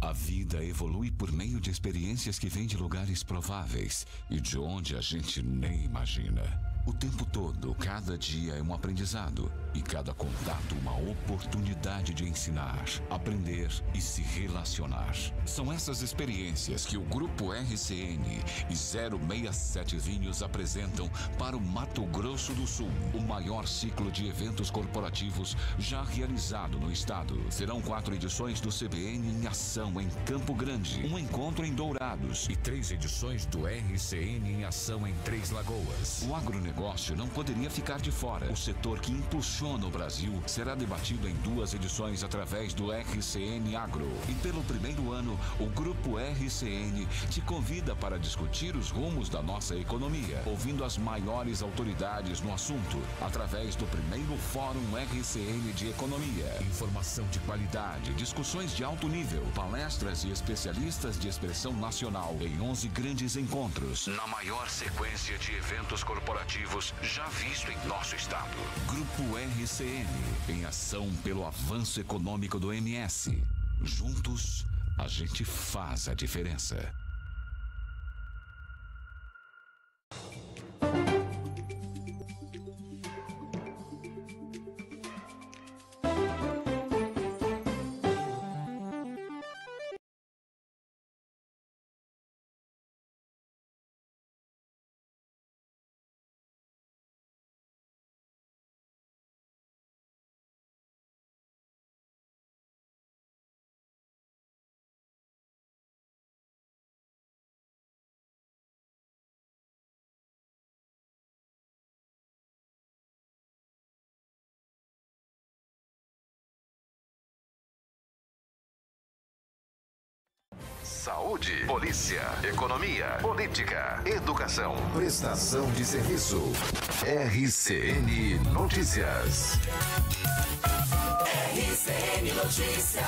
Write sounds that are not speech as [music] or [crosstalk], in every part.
A vida evolui por meio de experiências que vêm de lugares prováveis e de onde a gente nem imagina. O tempo todo, cada dia é um aprendizado e cada contato uma oportunidade de ensinar, aprender e se relacionar. São essas experiências que o Grupo RCN e 067 Vinhos apresentam para o Mato Grosso do Sul, o maior ciclo de eventos corporativos já realizado no estado. Serão quatro edições do CBN em ação em Campo Grande, um encontro em Dourados e três edições do RCN em ação em Três Lagoas. O agronegócio não poderia ficar de fora. O setor que impulsiona funciona o Brasil será debatido em duas edições através do RCN Agro. E pelo primeiro ano, o Grupo RCN te convida para discutir os rumos da nossa economia, ouvindo as maiores autoridades no assunto, através do primeiro Fórum RCN de Economia. Informação de qualidade, discussões de alto nível, palestras e especialistas de expressão nacional em 11 grandes encontros. Na maior sequência de eventos corporativos já visto em nosso estado. Grupo RCN RCN, em ação pelo avanço econômico do MS. Juntos, a gente faz a diferença. Saúde, polícia, economia, política, educação, prestação de serviço. RCN Notícias. RCN Notícias.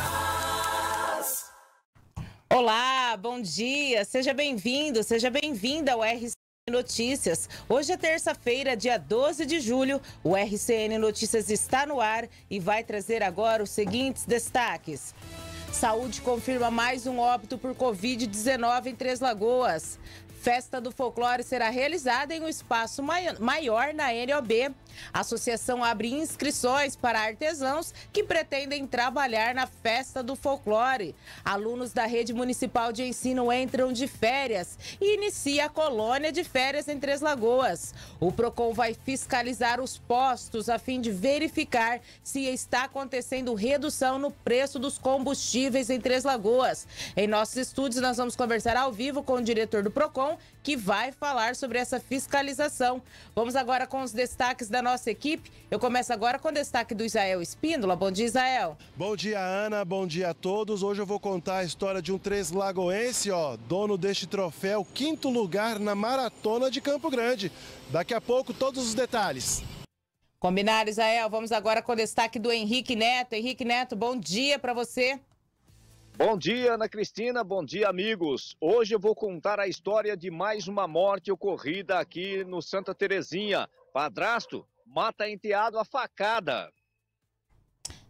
Olá, bom dia, seja bem-vindo, seja bem-vinda ao RCN. Notícias. Hoje é terça-feira, dia 12 de julho. O RCN Notícias está no ar e vai trazer agora os seguintes destaques. Saúde confirma mais um óbito por Covid-19 em Três Lagoas. Festa do Folclore será realizada em um espaço maior na NOB. A associação abre inscrições para artesãos que pretendem trabalhar na Festa do Folclore. Alunos da Rede Municipal de Ensino entram de férias e inicia a colônia de férias em Três Lagoas. O PROCON vai fiscalizar os postos a fim de verificar se está acontecendo redução no preço dos combustíveis em Três Lagoas. Em nossos estúdios, nós vamos conversar ao vivo com o diretor do PROCON, que vai falar sobre essa fiscalização. Vamos agora com os destaques da nossa equipe. Eu começo agora com o destaque do Israel Espíndola. Bom dia, Israel. Bom dia, Ana. Bom dia a todos. Hoje eu vou contar a história de um três lagoense, ó, dono deste troféu, quinto lugar na maratona de Campo Grande. Daqui a pouco todos os detalhes. Combinado, Israel. Vamos agora com o destaque do Henrique Neto. Henrique Neto, bom dia para você. Bom dia, Ana Cristina. Bom dia, amigos. Hoje eu vou contar a história de mais uma morte ocorrida aqui no Santa Terezinha. Padrasto mata enteado a facada.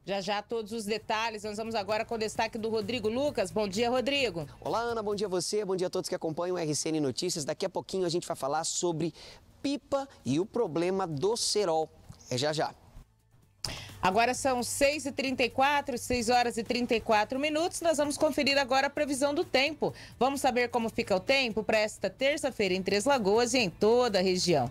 Já já todos os detalhes. Nós vamos agora com o destaque do Rodrigo Lucas. Bom dia, Rodrigo. Olá, Ana. Bom dia a você. Bom dia a todos que acompanham o RCN Notícias. Daqui a pouquinho a gente vai falar sobre pipa e o problema do cerol. É já já. Agora são 6h34, 6 horas e 34 minutos. Nós vamos conferir agora a previsão do tempo. Vamos saber como fica o tempo para esta terça-feira em Três Lagoas e em toda a região.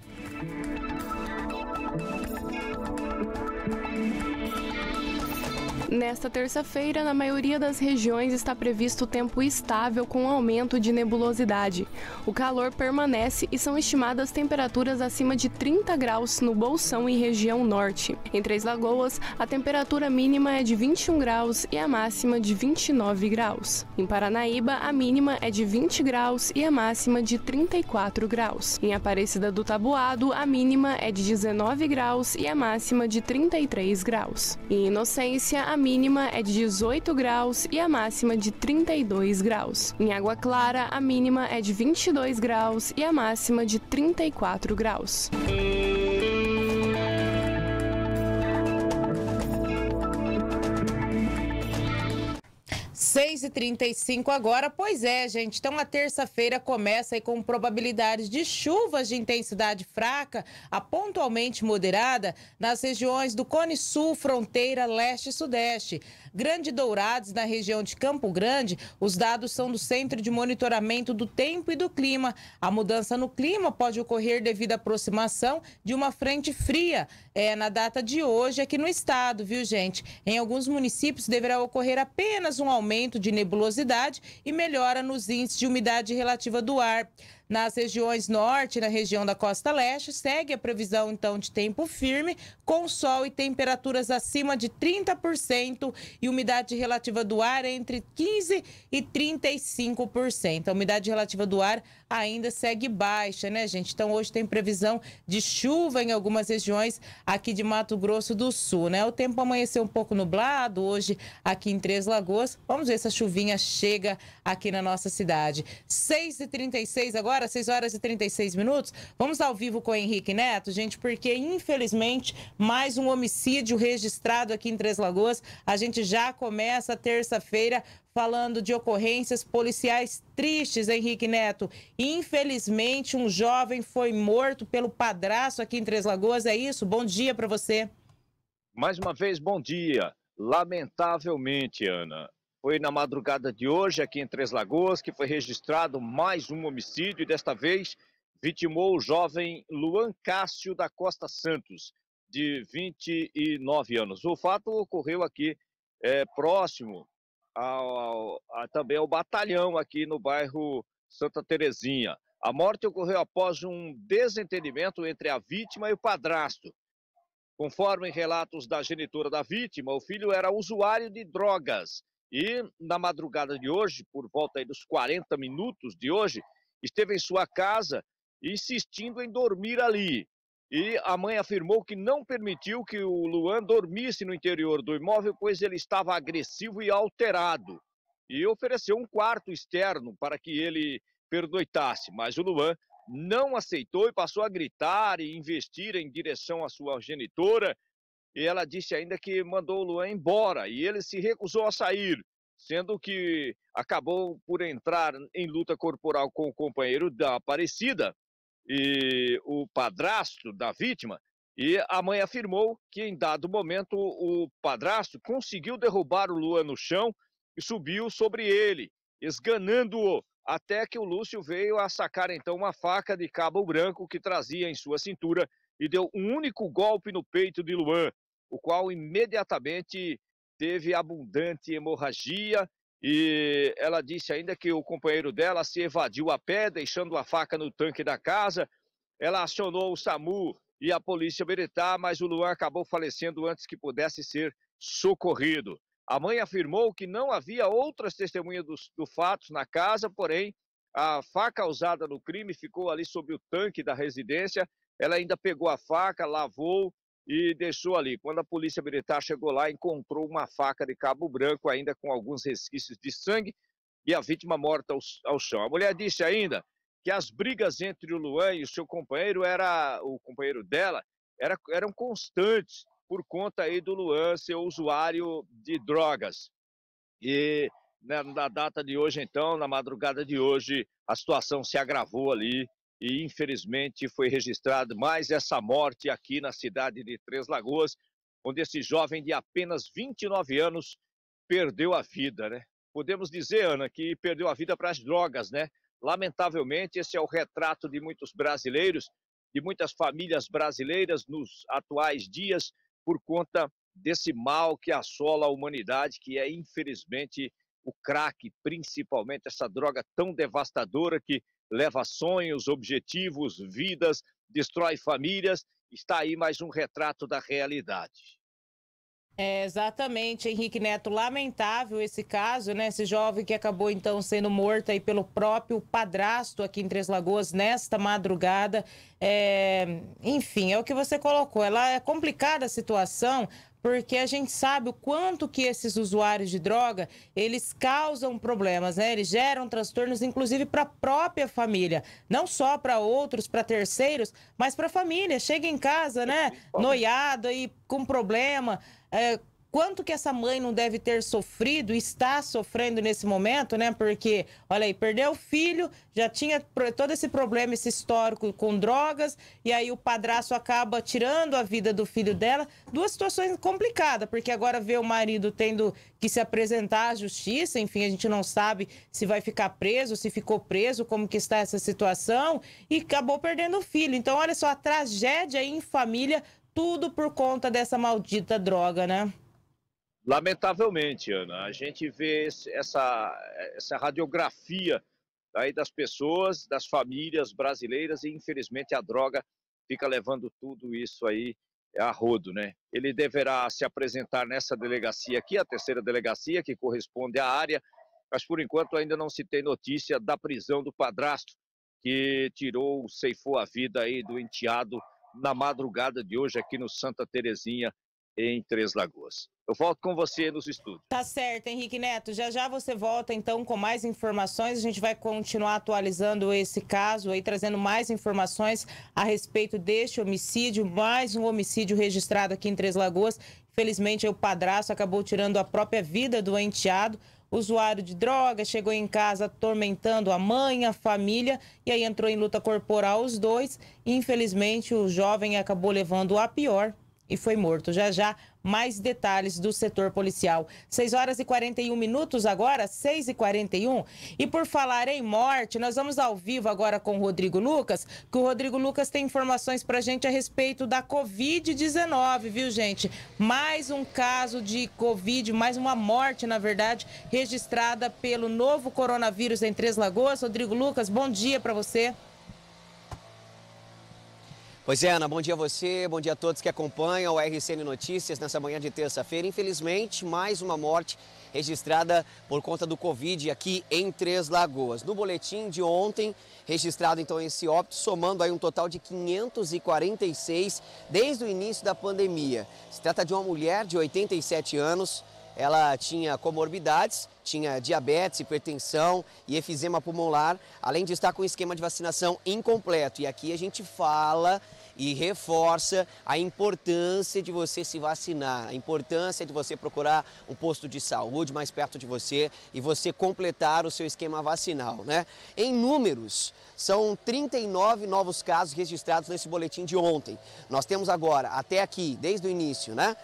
Nesta terça-feira, na maioria das regiões está previsto tempo estável com aumento de nebulosidade. O calor permanece e são estimadas temperaturas acima de 30 graus no Bolsão e região norte. Em Três Lagoas, a temperatura mínima é de 21 graus e a máxima de 29 graus. Em Paranaíba, a mínima é de 20 graus e a máxima de 34 graus. Em Aparecida do Tabuado, a mínima é de 19 graus e a máxima de 33 graus. Em Inocência, a mínima é de 18 graus e a máxima de 32 graus. Em Água Clara, a mínima é de 22 graus e a máxima de 34 graus. 6h35 agora, pois é, gente. Então a terça-feira começa aí com probabilidades de chuvas de intensidade fraca a pontualmente moderada nas regiões do Cone Sul, Fronteira, Leste e Sudeste. Grande Dourados, na região de Campo Grande, os dados são do Centro de Monitoramento do Tempo e do Clima. A mudança no clima pode ocorrer devido à aproximação de uma frente fria. É na data de hoje aqui no estado, viu, gente? Em alguns municípios deverá ocorrer apenas um aumento de nebulosidade e melhora nos índices de umidade relativa do ar. Nas regiões norte e na região da costa leste, segue a previsão então de tempo firme, com sol e temperaturas acima de 30% e umidade relativa do ar entre 15 e 35%. A umidade relativa do ar ainda segue baixa, né, gente? Então hoje tem previsão de chuva em algumas regiões aqui de Mato Grosso do Sul, né? O tempo amanheceu um pouco nublado hoje aqui em Três Lagoas. Vamos ver se a chuvinha chega aqui na nossa cidade. 6h36 agora agora, 6 horas e 36 minutos. Vamos ao vivo com o Henrique Neto, gente, porque infelizmente mais um homicídio registrado aqui em Três Lagoas. A gente já começa terça-feira falando de ocorrências policiais tristes, Henrique Neto. Infelizmente, um jovem foi morto pelo padraço aqui em Três Lagoas. É isso? Bom dia para você. Mais uma vez, bom dia. Lamentavelmente, Ana, foi na madrugada de hoje, aqui em Três Lagoas, que foi registrado mais um homicídio. e Desta vez, vitimou o jovem Luan Cássio da Costa Santos, de 29 anos. O fato ocorreu aqui é, próximo ao, ao, a, também ao batalhão, aqui no bairro Santa Terezinha. A morte ocorreu após um desentendimento entre a vítima e o padrasto. Conforme relatos da genitora da vítima, o filho era usuário de drogas e na madrugada de hoje, por volta aí dos 40 minutos de hoje, esteve em sua casa insistindo em dormir ali. E a mãe afirmou que não permitiu que o Luan dormisse no interior do imóvel, pois ele estava agressivo e alterado. E ofereceu um quarto externo para que ele pernoitasse, mas o Luan não aceitou e passou a gritar e investir em direção à sua genitora, e ela disse ainda que mandou o Luan embora e ele se recusou a sair, sendo que acabou por entrar em luta corporal com o companheiro da Aparecida e o padrasto da vítima. E a mãe afirmou que em dado momento o padrasto conseguiu derrubar o Luan no chão e subiu sobre ele, esganando-o até que o Lúcio veio a sacar então uma faca de cabo branco que trazia em sua cintura e deu um único golpe no peito de Luan, o qual imediatamente teve abundante hemorragia e ela disse ainda que o companheiro dela se evadiu a pé, deixando a faca no tanque da casa. Ela acionou o SAMU e a polícia militar, mas o Luan acabou falecendo antes que pudesse ser socorrido. A mãe afirmou que não havia outras testemunhas do, do fato na casa, porém, a faca usada no crime ficou ali sobre o tanque da residência. Ela ainda pegou a faca, lavou e deixou ali. Quando a polícia militar chegou lá, encontrou uma faca de cabo branco, ainda com alguns resquícios de sangue, e a vítima morta ao, ao chão. A mulher disse ainda que as brigas entre o Luan e o seu companheiro era o companheiro dela era, eram constantes por conta aí do Luan ser usuário de drogas. E na, na data de hoje, então, na madrugada de hoje, a situação se agravou ali e infelizmente foi registrado mais essa morte aqui na cidade de Três Lagoas, onde esse jovem de apenas 29 anos perdeu a vida, né? Podemos dizer, Ana, que perdeu a vida para as drogas, né? Lamentavelmente, esse é o retrato de muitos brasileiros, de muitas famílias brasileiras nos atuais dias, por conta desse mal que assola a humanidade, que é infelizmente o crack, principalmente essa droga tão devastadora que leva sonhos, objetivos, vidas, destrói famílias. Está aí mais um retrato da realidade. É, exatamente, Henrique Neto. Lamentável esse caso, né? Esse jovem que acabou então sendo morto aí pelo próprio padrasto aqui em Três Lagoas nesta madrugada. É... Enfim, é o que você colocou. Ela é complicada a situação porque a gente sabe o quanto que esses usuários de droga, eles causam problemas, né? Eles geram transtornos, inclusive para a própria família, não só para outros, para terceiros, mas para a família. Chega em casa, né, noiado e com problema, é, quanto que essa mãe não deve ter sofrido, está sofrendo nesse momento, né? Porque, olha aí, perdeu o filho, já tinha todo esse problema, esse histórico com drogas, e aí o padraço acaba tirando a vida do filho dela. Duas situações complicadas, porque agora vê o marido tendo que se apresentar à justiça, enfim, a gente não sabe se vai ficar preso, se ficou preso, como que está essa situação, e acabou perdendo o filho. Então, olha só, a tragédia em família. Tudo por conta dessa maldita droga, né? Lamentavelmente, Ana, a gente vê essa, essa radiografia aí das pessoas, das famílias brasileiras e infelizmente a droga fica levando tudo isso aí a rodo, né? Ele deverá se apresentar nessa delegacia aqui, a terceira delegacia que corresponde à área, mas por enquanto ainda não se tem notícia da prisão do padrasto que tirou, ceifou a vida aí do enteado na madrugada de hoje aqui no Santa Terezinha, em Três Lagoas. Eu volto com você nos estudos. Tá certo, Henrique Neto. Já já você volta então com mais informações. A gente vai continuar atualizando esse caso aí, trazendo mais informações a respeito deste homicídio, mais um homicídio registrado aqui em Três Lagoas. Felizmente, o padrasto acabou tirando a própria vida do enteado usuário de drogas, chegou em casa atormentando a mãe, a família, e aí entrou em luta corporal os dois. infelizmente, o jovem acabou levando a pior e foi morto. Já já, mais detalhes do setor policial. 6 horas e 41 minutos agora, 6 e 41. E por falar em morte, nós vamos ao vivo agora com o Rodrigo Lucas, que o Rodrigo Lucas tem informações para gente a respeito da Covid-19, viu, gente? Mais um caso de Covid, mais uma morte, na verdade, registrada pelo novo coronavírus em Três Lagoas. Rodrigo Lucas, bom dia para você. Pois é, Ana, bom dia a você, bom dia a todos que acompanham o RCN Notícias nessa manhã de terça-feira. Infelizmente, mais uma morte registrada por conta do Covid aqui em Três Lagoas. No boletim de ontem, registrado então esse óbito, somando aí um total de 546 desde o início da pandemia. Se trata de uma mulher de 87 anos, ela tinha comorbidades, tinha diabetes, hipertensão e efizema pulmonar, além de estar com esquema de vacinação incompleto. E aqui a gente fala e reforça a importância de você se vacinar, a importância de você procurar um posto de saúde mais perto de você e você completar o seu esquema vacinal, né? Em números, são 39 novos casos registrados nesse boletim de ontem. Nós temos agora, até aqui, desde o início, né?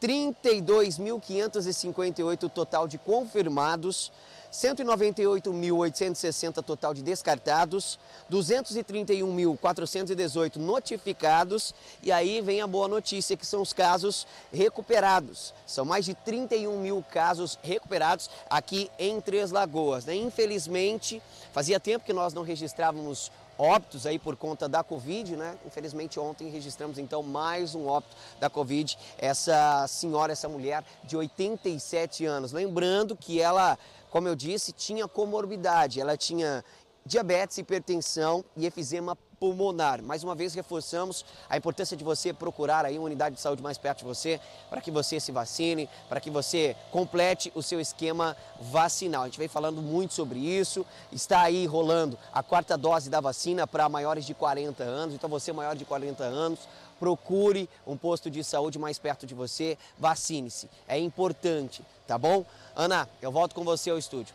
32.558 total de confirmados, 198.860 total de descartados, 231.418 notificados e aí vem a boa notícia que são os casos recuperados. São mais de 31 mil casos recuperados aqui em Três Lagoas. Né? Infelizmente, fazia tempo que nós não registrávamos óbitos aí por conta da Covid, né? Infelizmente ontem registramos então mais um óbito da Covid, essa senhora, essa mulher de 87 anos. Lembrando que ela, como eu disse, tinha comorbidade, ela tinha diabetes, hipertensão e efizema pulmonar. Mais uma vez reforçamos a importância de você procurar aí uma unidade de saúde mais perto de você para que você se vacine, para que você complete o seu esquema vacinal. A gente vem falando muito sobre isso. Está aí rolando a quarta dose da vacina para maiores de 40 anos. Então você maior de 40 anos, procure um posto de saúde mais perto de você, vacine-se. É importante, tá bom? Ana, eu volto com você ao estúdio.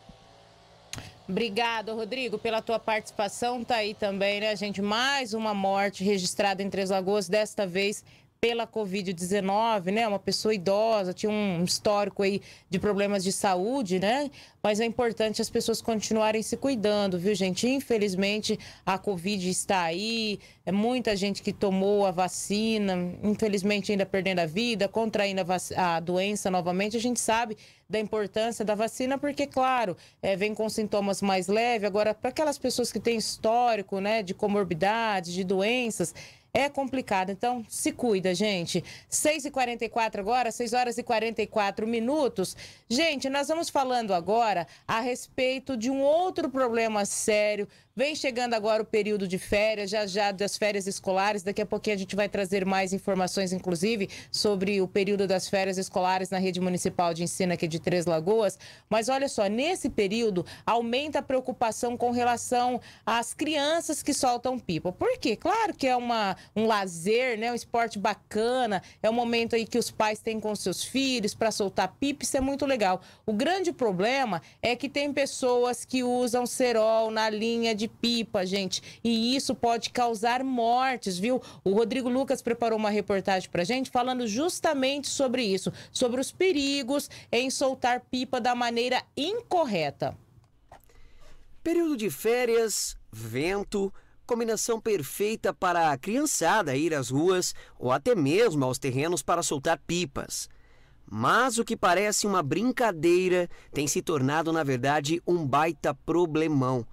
Obrigado, Rodrigo, pela tua participação. Tá aí também, né, gente? Mais uma morte registrada em Três Lagoas, desta vez pela Covid-19, né? Uma pessoa idosa, tinha um histórico aí de problemas de saúde, né? Mas é importante as pessoas continuarem se cuidando, viu, gente? Infelizmente, a Covid está aí, é muita gente que tomou a vacina, infelizmente ainda perdendo a vida, contraindo a, a doença novamente. A gente sabe da importância da vacina, porque, claro, é, vem com sintomas mais leves. Agora, para aquelas pessoas que têm histórico, né, de comorbidades, de doenças, é complicado. Então, se cuida, gente. 6h44 agora, 6 horas e 44 minutos. Gente, nós vamos falando agora a respeito de um outro problema sério. Vem chegando agora o período de férias, já já das férias escolares. Daqui a pouquinho a gente vai trazer mais informações, inclusive, sobre o período das férias escolares na rede municipal de ensino aqui de Três Lagoas. Mas olha só, nesse período aumenta a preocupação com relação às crianças que soltam pipa. Por quê? Claro que é uma um lazer, né? Um esporte bacana. É um momento aí que os pais têm com seus filhos para soltar pipa, isso é muito legal. O grande problema é que tem pessoas que usam cerol na linha de pipa, gente, e isso pode causar mortes, viu? O Rodrigo Lucas preparou uma reportagem pra gente falando justamente sobre isso, sobre os perigos em soltar pipa da maneira incorreta. Período de férias, vento, combinação perfeita para a criançada ir às ruas ou até mesmo aos terrenos para soltar pipas. Mas o que parece uma brincadeira tem se tornado, na verdade, um baita problemão.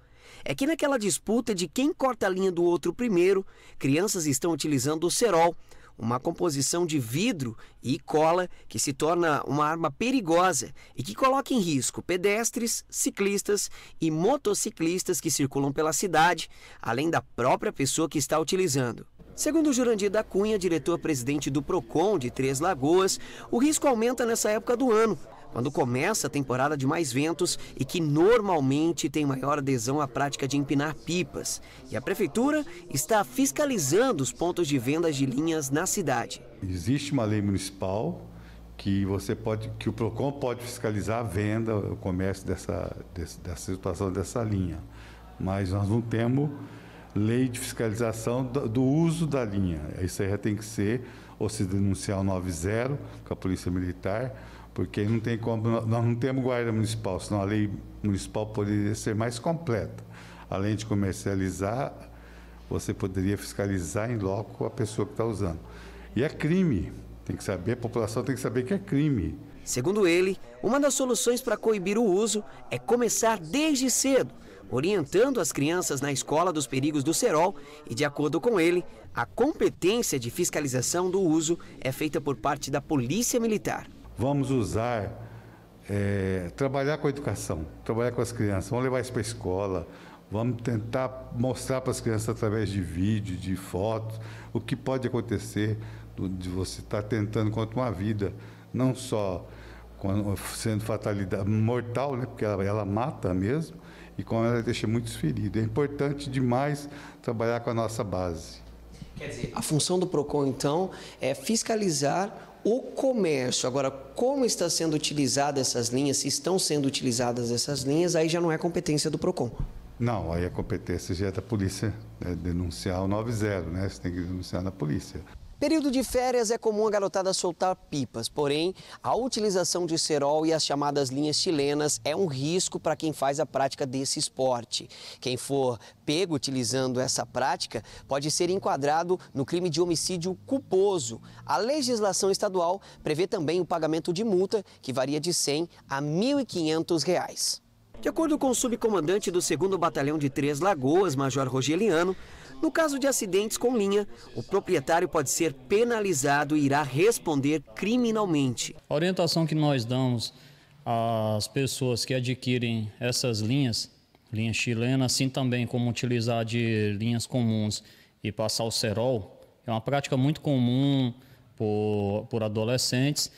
É que naquela disputa de quem corta a linha do outro primeiro, crianças estão utilizando o cerol, uma composição de vidro e cola que se torna uma arma perigosa e que coloca em risco pedestres, ciclistas e motociclistas que circulam pela cidade, além da própria pessoa que está utilizando. Segundo Jurandir da Cunha, diretor-presidente do PROCON de Três Lagoas, o risco aumenta nessa época do ano, quando começa a temporada de mais ventos e que normalmente tem maior adesão à prática de empinar pipas. E a prefeitura está fiscalizando os pontos de vendas de linhas na cidade. Existe uma lei municipal que você pode, que o Procon pode fiscalizar a venda, o comércio dessa, dessa situação dessa linha, mas nós não temos lei de fiscalização do, uso da linha. Isso aí tem que ser ou se denunciar o 90 com a Polícia Militar porque não tem como, nós não temos guarda municipal, senão a lei municipal poderia ser mais completa. Além de comercializar, você poderia fiscalizar em loco a pessoa que está usando. E é crime, tem que saber, a população tem que saber que é crime. Segundo ele, uma das soluções para coibir o uso é começar desde cedo, orientando as crianças na escola dos perigos do cerol e, de acordo com ele, a competência de fiscalização do uso é feita por parte da Polícia Militar. Vamos usar, é, trabalhar com a educação, trabalhar com as crianças, vamos levar isso para a escola, vamos tentar mostrar para as crianças através de vídeo, de fotos, o que pode acontecer de você estar tá tentando contra uma vida, não só sendo fatalidade mortal, né, porque ela, ela mata mesmo, e como ela deixa muitos feridos. É importante demais trabalhar com a nossa base. Quer dizer, a função do PROCON, então, é fiscalizar o comércio. Agora, como está sendo utilizada essas linhas, se estão sendo utilizadas essas linhas, aí já não é competência do PROCON. Não, aí a competência já é da polícia né, denunciar o 90, né? Você tem que denunciar na polícia. Período de férias é comum a garotada soltar pipas, porém, a utilização de cerol e as chamadas linhas chilenas é um risco para quem faz a prática desse esporte. Quem for pego utilizando essa prática pode ser enquadrado no crime de homicídio culposo. A legislação estadual prevê também o pagamento de multa, que varia de 100 a 1.500 reais. De acordo com o subcomandante do 2 Batalhão de Três Lagoas, Major Rogeliano, no caso de acidentes com linha, o proprietário pode ser penalizado e irá responder criminalmente. A orientação que nós damos às pessoas que adquirem essas linhas, linha chilena, assim também como utilizar de linhas comuns e passar o cerol, é uma prática muito comum por, por adolescentes.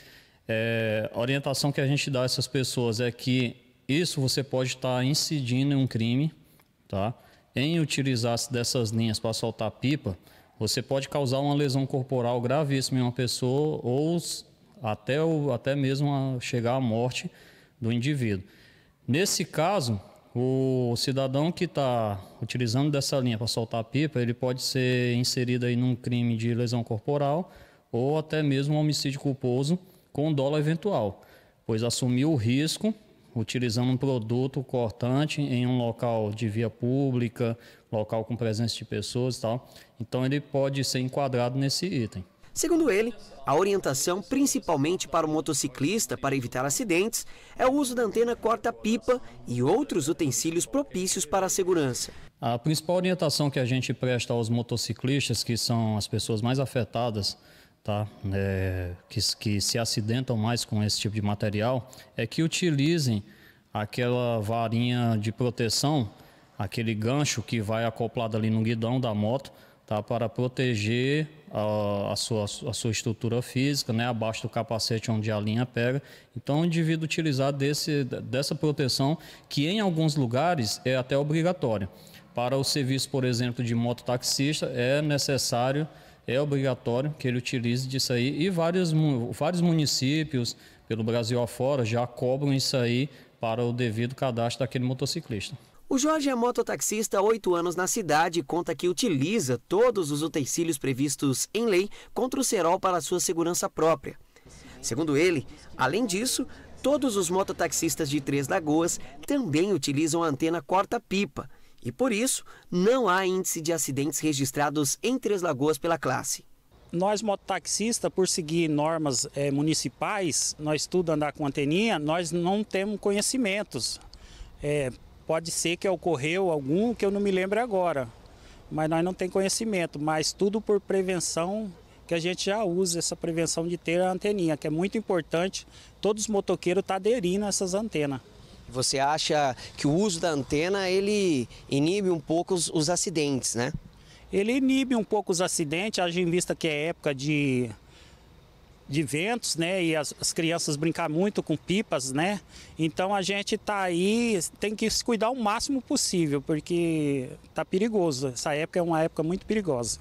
É, a orientação que a gente dá a essas pessoas é que isso você pode estar incidindo em um crime, tá? em utilizar-se dessas linhas para soltar pipa, você pode causar uma lesão corporal gravíssima em uma pessoa ou até, até mesmo chegar à morte do indivíduo. Nesse caso, o cidadão que está utilizando dessa linha para soltar pipa, ele pode ser inserido aí num crime de lesão corporal ou até mesmo um homicídio culposo com dólar eventual, pois assumiu o risco utilizando um produto cortante em um local de via pública, local com presença de pessoas e tal. Então ele pode ser enquadrado nesse item. Segundo ele, a orientação principalmente para o motociclista para evitar acidentes é o uso da antena corta-pipa e outros utensílios propícios para a segurança. A principal orientação que a gente presta aos motociclistas, que são as pessoas mais afetadas tá? É, que, que se acidentam mais com esse tipo de material, é que utilizem aquela varinha de proteção, aquele gancho que vai acoplado ali no guidão da moto, tá? Para proteger a, a, sua, a sua estrutura física, né? Abaixo do capacete onde a linha pega. Então, o indivíduo utilizar desse, dessa proteção, que em alguns lugares é até obrigatória. Para o serviço, por exemplo, de mototaxista, é necessário é obrigatório que ele utilize disso aí e vários, vários municípios pelo Brasil afora já cobram isso aí para o devido cadastro daquele motociclista. O Jorge é mototaxista há oito anos na cidade e conta que utiliza todos os utensílios previstos em lei contra o cerol para sua segurança própria. Segundo ele, além disso, todos os mototaxistas de Três Lagoas também utilizam a antena corta-pipa, e por isso, não há índice de acidentes registrados em Três Lagoas pela classe. Nós, mototaxistas, por seguir normas é, municipais, nós tudo andar com anteninha, nós não temos conhecimentos. É, pode ser que ocorreu algum que eu não me lembre agora, mas nós não tem conhecimento, mas tudo por prevenção que a gente já usa essa prevenção de ter a anteninha, que é muito importante. Todos os motoqueiros estão tá aderindo a essas antenas. Você acha que o uso da antena ele inibe um pouco os, os acidentes, né? Ele inibe um pouco os acidentes, haja em vista que é época de, de ventos, né? E as, as crianças brincam muito com pipas, né? Então a gente está aí, tem que se cuidar o máximo possível, porque tá perigoso. Essa época é uma época muito perigosa.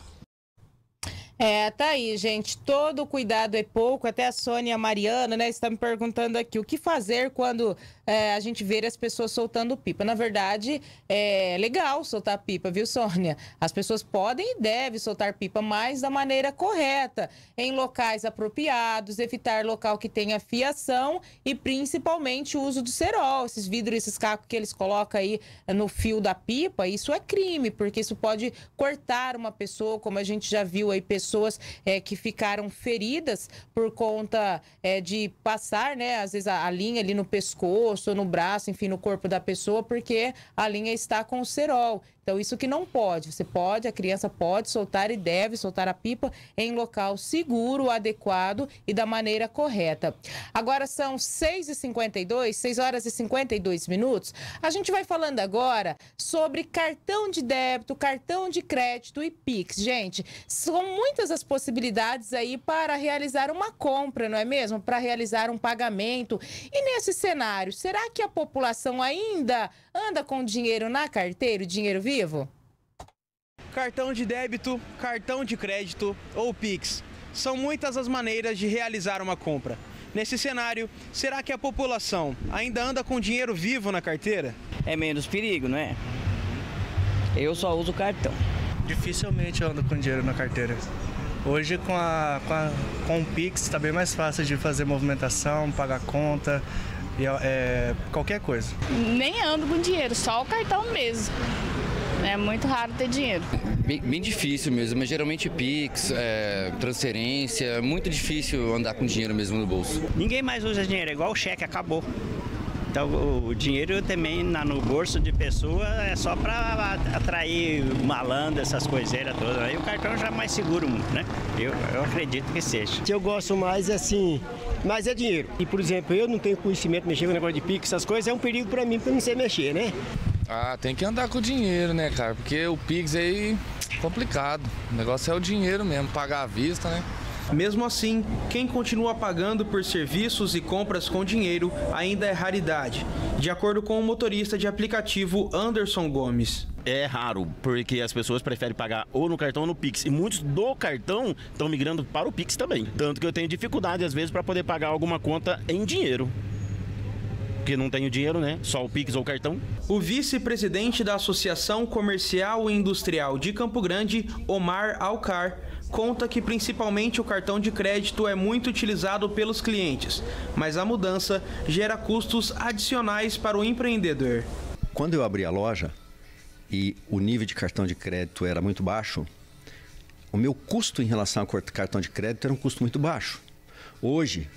É, tá aí, gente. Todo cuidado é pouco. Até a Sônia a Mariana, né, estão me perguntando aqui o que fazer quando é, a gente vê as pessoas soltando pipa. Na verdade, é legal soltar pipa, viu, Sônia? As pessoas podem e devem soltar pipa, mas da maneira correta, em locais apropriados, evitar local que tenha fiação e principalmente o uso do cerol, esses vidros, esses cacos que eles colocam aí no fio da pipa. Isso é crime, porque isso pode cortar uma pessoa, como a gente já viu aí, pessoas pessoas é, que ficaram feridas por conta é, de passar, né, às vezes a, a linha ali no pescoço, no braço, enfim, no corpo da pessoa, porque a linha está com cerol. Então, isso que não pode. Você pode, a criança pode soltar e deve soltar a pipa em local seguro, adequado e da maneira correta. Agora são 6h52, 6 horas e 52 minutos. A gente vai falando agora sobre cartão de débito, cartão de crédito e Pix. Gente, são muitas as possibilidades aí para realizar uma compra, não é mesmo? Para realizar um pagamento. E nesse cenário, será que a população ainda anda com dinheiro na carteira, dinheiro vivo? vivo? Cartão de débito, cartão de crédito ou Pix. São muitas as maneiras de realizar uma compra. Nesse cenário, será que a população ainda anda com dinheiro vivo na carteira? É menos perigo, não é? Eu só uso cartão. Dificilmente eu ando com dinheiro na carteira. Hoje com, a, com, a, com o Pix está bem mais fácil de fazer movimentação, pagar conta, e, é, qualquer coisa. Nem ando com dinheiro, só o cartão mesmo. É muito raro ter dinheiro. Bem, bem difícil mesmo, mas geralmente Pix, é, transferência, é muito difícil andar com dinheiro mesmo no bolso. Ninguém mais usa dinheiro, é igual o cheque, acabou. Então o dinheiro também no bolso de pessoa é só para atrair malandro, essas coiseiras todas. Aí o cartão já é mais seguro muito, né? Eu, eu acredito que seja. O que eu gosto mais é assim, mas é dinheiro. E por exemplo, eu não tenho conhecimento mexer com negócio de pix, essas coisas, é um perigo para mim porque eu não sei mexer, né? Ah, tem que andar com o dinheiro, né, cara? Porque o Pix aí complicado. O negócio é o dinheiro mesmo, pagar à vista, né? Mesmo assim, quem continua pagando por serviços e compras com dinheiro ainda é raridade, de acordo com o motorista de aplicativo Anderson Gomes. É raro, porque as pessoas preferem pagar ou no cartão ou no Pix. E muitos do cartão estão migrando para o Pix também. Tanto que eu tenho dificuldade, às vezes, para poder pagar alguma conta em dinheiro porque não tenho dinheiro, né? Só o Pix ou o cartão. O vice-presidente da Associação Comercial e Industrial de Campo Grande, Omar Alcar, conta que principalmente o cartão de crédito é muito utilizado pelos clientes, mas a mudança gera custos adicionais para o empreendedor. Quando eu abri a loja e o nível de cartão de crédito era muito baixo, o meu custo em relação ao cartão de crédito era um custo muito baixo. Hoje,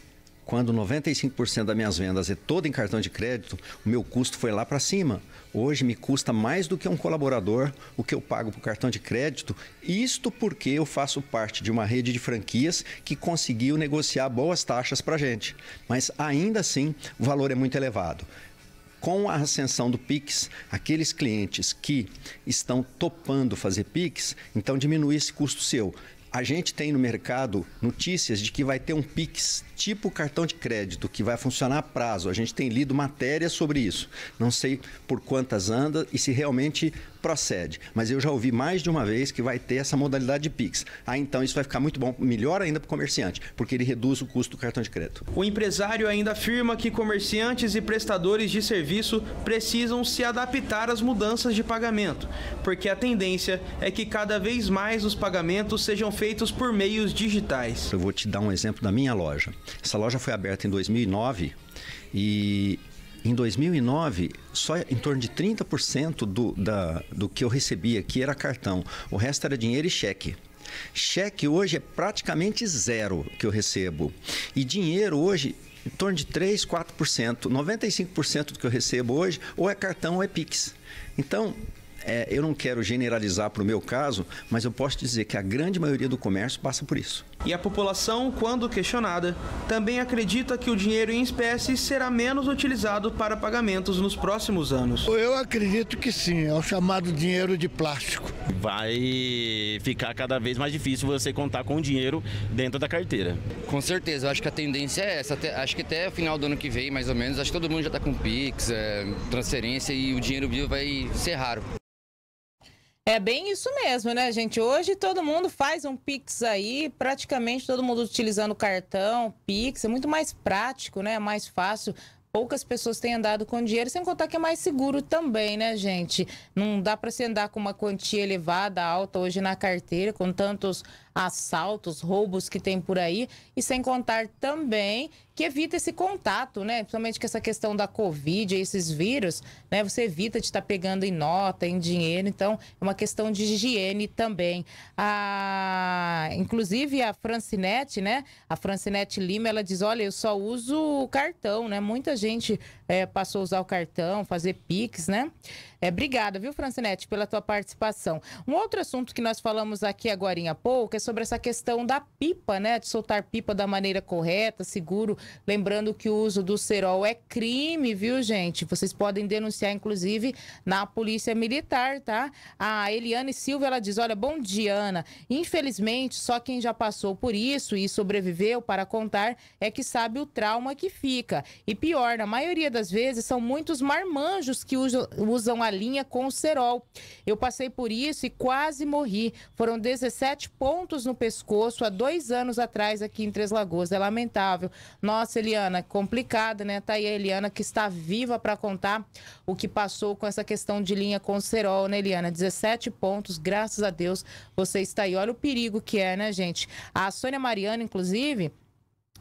quando 95% das minhas vendas é toda em cartão de crédito, o meu custo foi lá para cima. Hoje me custa mais do que um colaborador o que eu pago para o cartão de crédito. Isto porque eu faço parte de uma rede de franquias que conseguiu negociar boas taxas para gente. Mas ainda assim, o valor é muito elevado com a ascensão do Pix, aqueles clientes que estão topando fazer Pix, então diminui esse custo seu. A gente tem no mercado notícias de que vai ter um Pix tipo cartão de crédito que vai funcionar a prazo. A gente tem lido matérias sobre isso. Não sei por quantas anda e se realmente procede. Mas eu já ouvi mais de uma vez que vai ter essa modalidade de Pix. Ah, então isso vai ficar muito bom, melhor ainda para o comerciante, porque ele reduz o custo do cartão de crédito. O empresário ainda afirma que comerciantes e prestadores de serviço precisam se adaptar às mudanças de pagamento, porque a tendência é que cada vez mais os pagamentos sejam feitos por meios digitais. Eu vou te dar um exemplo da minha loja. Essa loja foi aberta em 2009 e em 2009, só em torno de 30% do, da, do que eu recebia aqui era cartão. O resto era dinheiro e cheque. Cheque hoje é praticamente zero que eu recebo. E dinheiro hoje, em torno de 3, 4%. 95% do que eu recebo hoje ou é cartão ou é Pix. Então, é, eu não quero generalizar para o meu caso, mas eu posso dizer que a grande maioria do comércio passa por isso. E a população, quando questionada, também acredita que o dinheiro em espécie será menos utilizado para pagamentos nos próximos anos. Eu acredito que sim, é o chamado dinheiro de plástico. Vai ficar cada vez mais difícil você contar com o dinheiro dentro da carteira. Com certeza, eu acho que a tendência é essa. Até, acho que até o final do ano que vem, mais ou menos, acho que todo mundo já está com Pix, é, transferência e o dinheiro vivo vai ser raro. É bem isso mesmo, né, gente? Hoje todo mundo faz um Pix aí, praticamente todo mundo utilizando cartão, Pix, é muito mais prático, né? Mais fácil. Poucas pessoas têm andado com dinheiro, sem contar que é mais seguro também, né, gente? Não dá para se andar com uma quantia elevada, alta hoje na carteira, com tantos assaltos, roubos que tem por aí, e sem contar também que evita esse contato, né? Principalmente com essa questão da Covid, esses vírus, né? Você evita de estar tá pegando em nota, em dinheiro, então é uma questão de higiene também. A... Inclusive a Francinete, né? A Francinete Lima, ela diz, olha, eu só uso cartão, né? Muita gente é, passou a usar o cartão, fazer Pix, né? É, obrigada, viu, Francinete, pela tua participação. Um outro assunto que nós falamos aqui agora há pouco é sobre essa questão da pipa, né? De soltar pipa da maneira correta, seguro. Lembrando que o uso do cerol é crime, viu, gente? Vocês podem denunciar, inclusive, na Polícia Militar, tá? A Eliane Silva, ela diz, olha, bom dia, Ana. Infelizmente, só quem já passou por isso e sobreviveu para contar é que sabe o trauma que fica. E pior, na maioria das das vezes, são muitos marmanjos que usam, usam a linha com o cerol. Eu passei por isso e quase morri. Foram 17 pontos no pescoço há dois anos atrás aqui em Três Lagoas. É lamentável. Nossa, Eliana, complicada, né? Tá aí a Eliana que está viva para contar o que passou com essa questão de linha com cerol, né, Eliana? 17 pontos, graças a Deus você está aí. Olha o perigo que é, né, gente? A Sônia Mariana, inclusive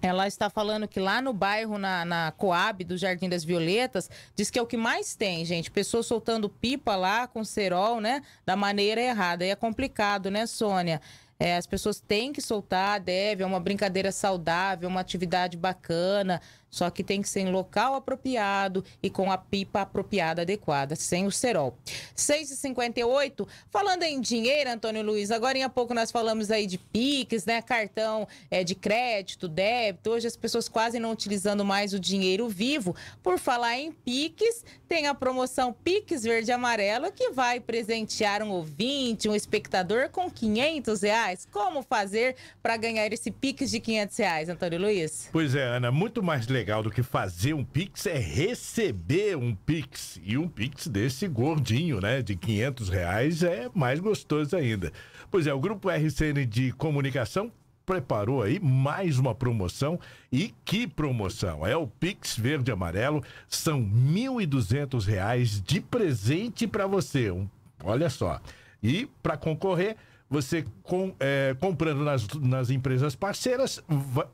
ela está falando que lá no bairro, na, na Coab do Jardim das Violetas, diz que é o que mais tem, gente. Pessoas soltando pipa lá com cerol, né? Da maneira errada. E é complicado, né, Sônia? É, as pessoas têm que soltar, deve, é uma brincadeira saudável, uma atividade bacana. Só que tem que ser em local apropriado e com a pipa apropriada adequada, sem o cerol. 6,58. Falando em dinheiro, Antônio Luiz, agora em pouco nós falamos aí de PIX, né? Cartão é, de crédito, débito. Hoje as pessoas quase não utilizando mais o dinheiro vivo. Por falar em PIX, tem a promoção PIX Verde e Amarelo que vai presentear um ouvinte, um espectador com 500 reais. Como fazer para ganhar esse PIX de 500 reais, Antônio Luiz? Pois é, Ana, muito mais legal legal do que fazer um Pix é receber um Pix. E um Pix desse gordinho, né? De 500 reais é mais gostoso ainda. Pois é, o Grupo RCN de Comunicação preparou aí mais uma promoção. E que promoção! É o Pix Verde Amarelo. São R$ 1.200 de presente para você. Um, olha só. E para concorrer você com, é, comprando nas, nas empresas parceiras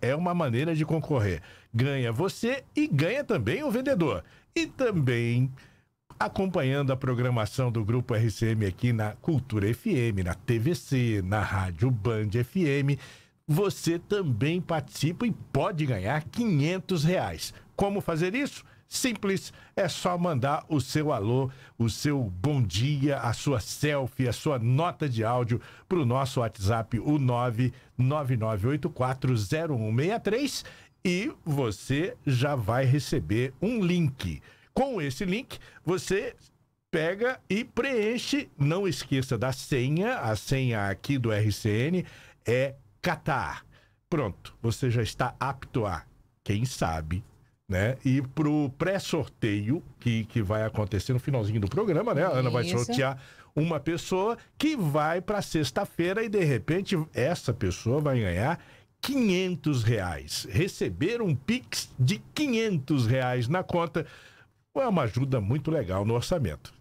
é uma maneira de concorrer. Ganha você e ganha também o vendedor. E também acompanhando a programação do Grupo RCM aqui na Cultura FM, na TVC, na Rádio Band FM, você também participa e pode ganhar 500 reais. Como fazer isso? Simples, é só mandar o seu alô, o seu bom dia, a sua selfie, a sua nota de áudio para o nosso WhatsApp, o 999840163 e você já vai receber um link. Com esse link, você pega e preenche. Não esqueça da senha. A senha aqui do RCN é Catar. Pronto, você já está apto a, quem sabe, né? E pro pré-sorteio que, que vai acontecer no finalzinho do programa, né? A Ana vai sortear uma pessoa que vai para sexta-feira e de repente essa pessoa vai ganhar 500 reais. Receber um Pix de 500 reais na conta é uma ajuda muito legal no orçamento.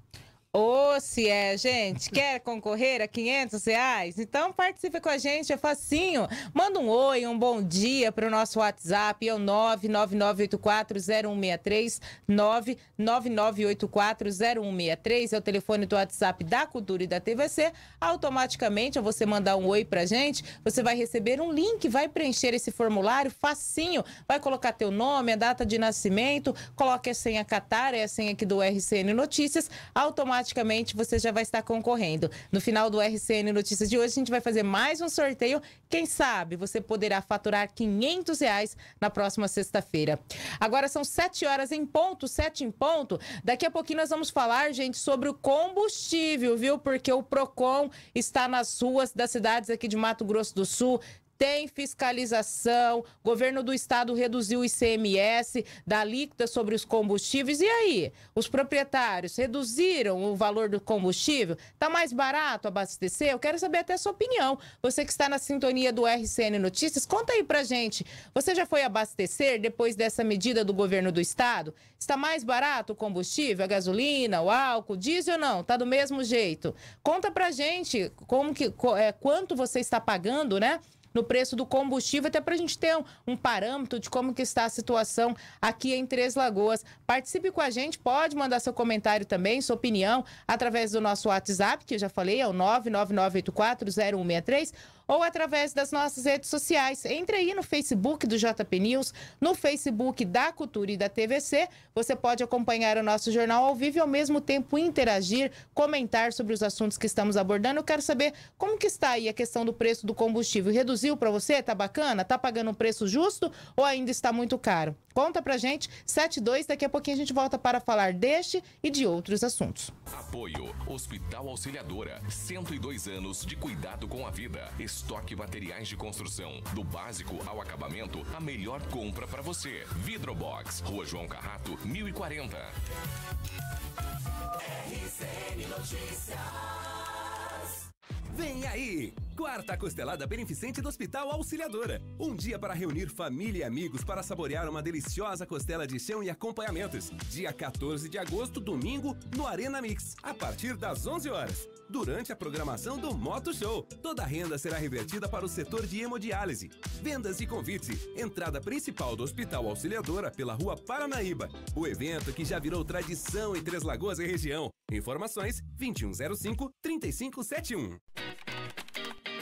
Ô, oh, se é, gente, [laughs] quer concorrer a 500 reais? Então participe com a gente, é facinho. Manda um oi, um bom dia para o nosso WhatsApp, é o 999840163, 999840163, é o telefone do WhatsApp da Cultura e da TVC. Automaticamente, ao você mandar um oi para a gente, você vai receber um link, vai preencher esse formulário facinho, vai colocar teu nome, a data de nascimento, coloque a senha Catar, é a senha aqui do RCN Notícias, automaticamente automaticamente você já vai estar concorrendo. No final do RCN Notícias de hoje, a gente vai fazer mais um sorteio. Quem sabe você poderá faturar 500 reais na próxima sexta-feira. Agora são 7 horas em ponto, 7 em ponto. Daqui a pouquinho nós vamos falar, gente, sobre o combustível, viu? Porque o PROCON está nas ruas das cidades aqui de Mato Grosso do Sul, tem fiscalização, governo do estado reduziu o ICMS da alíquota sobre os combustíveis. E aí? Os proprietários reduziram o valor do combustível? está mais barato abastecer? Eu quero saber até a sua opinião. Você que está na sintonia do RCN Notícias, conta aí pra gente. Você já foi abastecer depois dessa medida do governo do estado? Está mais barato o combustível, a gasolina, o álcool, diesel ou não? está do mesmo jeito. Conta pra gente como que, é, quanto você está pagando, né? no preço do combustível, até para a gente ter um, um, parâmetro de como que está a situação aqui em Três Lagoas. Participe com a gente, pode mandar seu comentário também, sua opinião, através do nosso WhatsApp, que eu já falei, é o 999840163, ou através das nossas redes sociais. Entre aí no Facebook do JP News, no Facebook da Cultura e da TVC. Você pode acompanhar o nosso jornal ao vivo e ao mesmo tempo interagir, comentar sobre os assuntos que estamos abordando. Eu quero saber como que está aí a questão do preço do combustível. Reduziu para você? Tá bacana? Tá pagando um preço justo ou ainda está muito caro? Conta pra gente, 72, daqui a pouquinho a gente volta para falar deste e de outros assuntos. Apoio Hospital Auxiliadora, 102 anos de cuidado com a vida. Estoque materiais de construção. Do básico ao acabamento, a melhor compra para você. Vidrobox, Rua João Carrato, 1040. RCN Notícias. Vem aí! Quarta costelada beneficente do Hospital Auxiliadora. Um dia para reunir família e amigos para saborear uma deliciosa costela de chão e acompanhamentos. Dia 14 de agosto, domingo, no Arena Mix, a partir das 11 horas durante a programação do Moto Show. Toda a renda será revertida para o setor de hemodiálise. Vendas e convites. Entrada principal do Hospital Auxiliadora pela Rua Paranaíba. O evento que já virou tradição em Três Lagoas e região. Informações 2105 3571.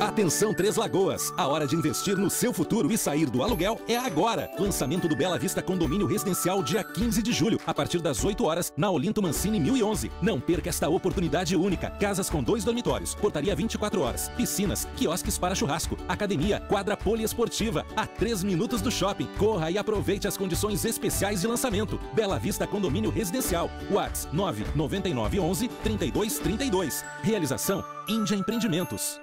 Atenção Três Lagoas, a hora de investir no seu futuro e sair do aluguel é agora. Lançamento do Bela Vista Condomínio Residencial dia 15 de julho, a partir das 8 horas, na Olinto Mancini 1011. Não perca esta oportunidade única. Casas com dois dormitórios, portaria 24 horas, piscinas, quiosques para churrasco, academia, quadra poliesportiva, a 3 minutos do shopping. Corra e aproveite as condições especiais de lançamento. Bela Vista Condomínio Residencial, 11 99911 3232. Realização Índia Empreendimentos.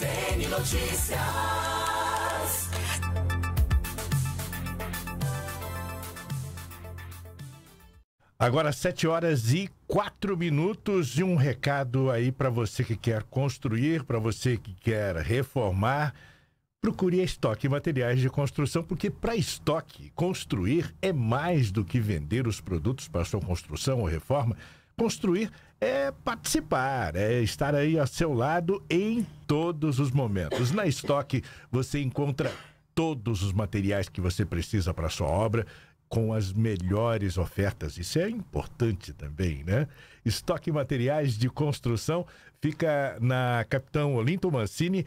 CBN Notícias. Agora sete horas e quatro minutos e um recado aí para você que quer construir, para você que quer reformar. Procure a Estoque Materiais de Construção, porque para estoque, construir é mais do que vender os produtos para sua construção ou reforma construir é participar, é estar aí ao seu lado em todos os momentos. Na Estoque você encontra todos os materiais que você precisa para sua obra com as melhores ofertas. Isso é importante também, né? Estoque Materiais de Construção fica na Capitão Olinto Mancini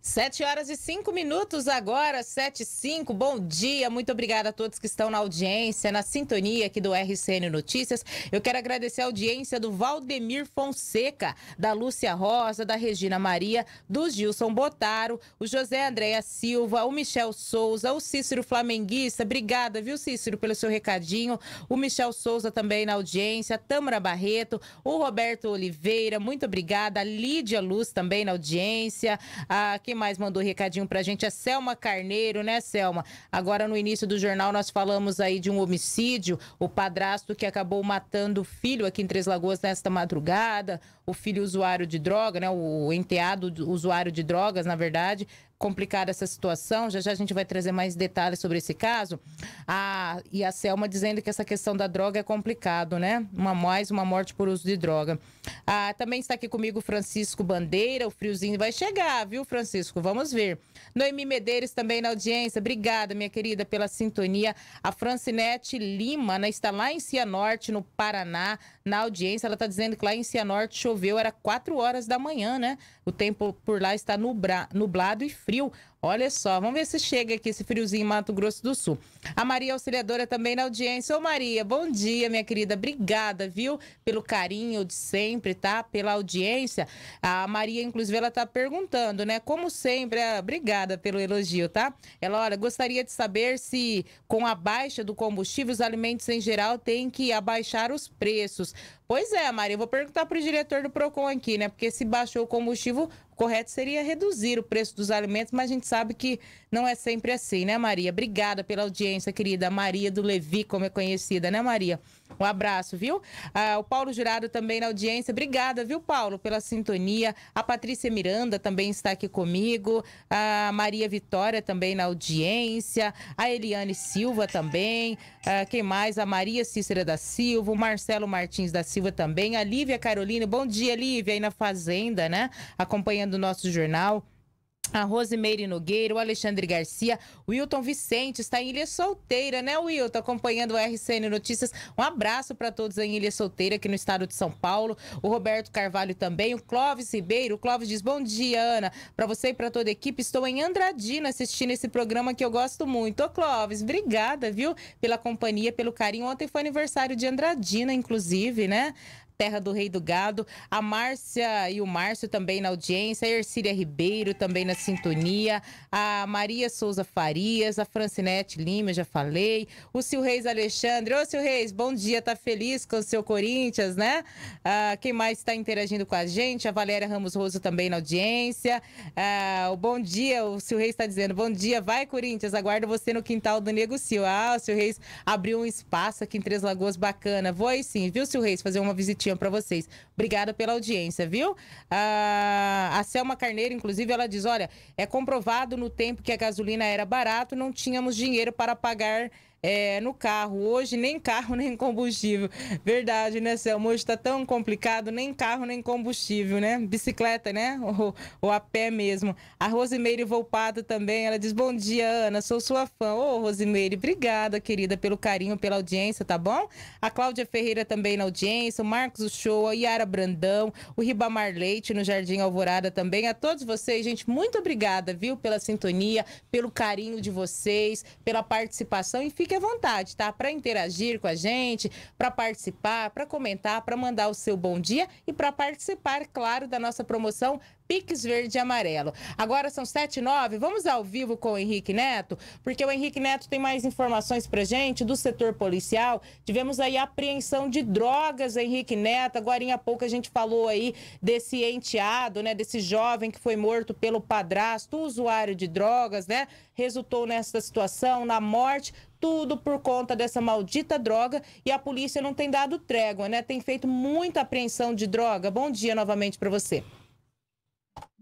Sete horas e cinco minutos agora, sete e cinco. Bom dia, muito obrigada a todos que estão na audiência, na sintonia aqui do RCN Notícias. Eu quero agradecer a audiência do Valdemir Fonseca, da Lúcia Rosa, da Regina Maria, do Gilson Botaro, o José Andréa Silva, o Michel Souza, o Cícero Flamenguista. Obrigada, viu, Cícero, pelo seu recadinho. O Michel Souza também na audiência, Tâmara Barreto, o Roberto Oliveira, muito obrigada. A Lídia Luz também na audiência. A quem mais mandou recadinho pra gente é Selma Carneiro, né, Selma? Agora, no início do jornal, nós falamos aí de um homicídio, o padrasto que acabou matando o filho aqui em Três Lagoas nesta madrugada, o filho usuário de droga, né, o enteado usuário de drogas, na verdade, complicar essa situação. Já já a gente vai trazer mais detalhes sobre esse caso. Ah, e a Selma dizendo que essa questão da droga é complicado, né? Uma mais uma morte por uso de droga. Ah, também está aqui comigo Francisco Bandeira. O friozinho vai chegar, viu, Francisco? Vamos ver. Noemi Medeiros também na audiência. Obrigada, minha querida, pela sintonia. A Francinete Lima né, está lá em Cianorte, no Paraná, na audiência. Ela está dizendo que lá em Cianorte choveu, era 4 horas da manhã, né? O tempo por lá está nubra, nublado e frio. Olha só, vamos ver se chega aqui esse friozinho em Mato Grosso do Sul. A Maria Auxiliadora também na audiência. Ô Maria, bom dia, minha querida. Obrigada, viu, pelo carinho de sempre, tá? Pela audiência. A Maria, inclusive, ela tá perguntando, né? Como sempre, obrigada pelo elogio, tá? Ela, olha, gostaria de saber se com a baixa do combustível, os alimentos em geral têm que abaixar os preços. Pois é, Maria, eu vou perguntar pro diretor do PROCON aqui, né? Porque se baixou o combustível, correto seria reduzir o preço dos alimentos, mas a gente sabe que não é sempre assim, né, Maria? Obrigada pela audiência, querida Maria do Levi, como é conhecida, né, Maria? Um abraço, viu? Ah, o Paulo Jurado também na audiência. Obrigada, viu, Paulo, pela sintonia. A Patrícia Miranda também está aqui comigo. A Maria Vitória também na audiência. A Eliane Silva também. Ah, quem mais? A Maria Cícera da Silva. O Marcelo Martins da Silva também. A Lívia Carolina. Bom dia, Lívia, aí na Fazenda, né? Acompanhando o nosso jornal a Rosemeire Nogueira, o Alexandre Garcia, o Wilton Vicente está em Ilha Solteira, né, Wilton? Acompanhando o RCN Notícias. Um abraço para todos em Ilha Solteira, aqui no estado de São Paulo. O Roberto Carvalho também, o Clóvis Ribeiro. O Clóvis diz: Bom dia, Ana. Para você e para toda a equipe, estou em Andradina assistindo esse programa que eu gosto muito. Ô, Clóvis, obrigada, viu, pela companhia, pelo carinho. Ontem foi aniversário de Andradina, inclusive, né? terra do Rei do Gado. A Márcia e o Márcio também na audiência, a Ercília Ribeiro também na sintonia, a Maria Souza Farias, a Francinete Lima, já falei, o Sil Reis Alexandre. Ô, Sil Reis, bom dia, tá feliz com o seu Corinthians, né? Ah, quem mais está interagindo com a gente? A Valéria Ramos Roso também na audiência. Ah, o bom dia, o Sil Reis está dizendo, bom dia, vai Corinthians, aguardo você no quintal do Nego Sil. Ah, o Sil Reis abriu um espaço aqui em Três Lagoas, bacana. Vou aí sim, viu, Sil Reis, fazer uma visitinha tinha para vocês. Obrigada pela audiência, viu? A, a Selma Carneiro, inclusive, ela diz: olha, é comprovado no tempo que a gasolina era barato, não tínhamos dinheiro para pagar é, no carro. Hoje nem carro [laughs] nem combustível. Verdade, né, Selma? Hoje tá tão complicado, nem carro nem combustível, né? Bicicleta, né? [laughs] Ou, ou a pé mesmo. A Rosimeire Volpato também, ela diz: Bom dia, Ana, sou sua fã. Ô, oh, Rosimeire, obrigada, querida, pelo carinho, pela audiência, tá bom? A Cláudia Ferreira também na audiência, o Marcos Uchoa, Yara Brandão, o Ribamar Leite no Jardim Alvorada também. A todos vocês, gente, muito obrigada, viu, pela sintonia, pelo carinho de vocês, pela participação e fique fique à vontade, tá? Para interagir com a gente, para participar, para comentar, para mandar o seu bom dia e para participar, claro, da nossa promoção Pix Verde e Amarelo. Agora são 7 e 9, vamos ao vivo com o Henrique Neto, porque o Henrique Neto tem mais informações pra gente do setor policial. Tivemos aí apreensão de drogas, Henrique Neto. Agora em pouco a gente falou aí desse enteado, né, desse jovem que foi morto pelo padrasto, usuário de drogas, né? Resultou nessa situação, na morte tudo por conta dessa maldita droga e a polícia não tem dado trégua, né? Tem feito muita apreensão de droga. Bom dia novamente para você.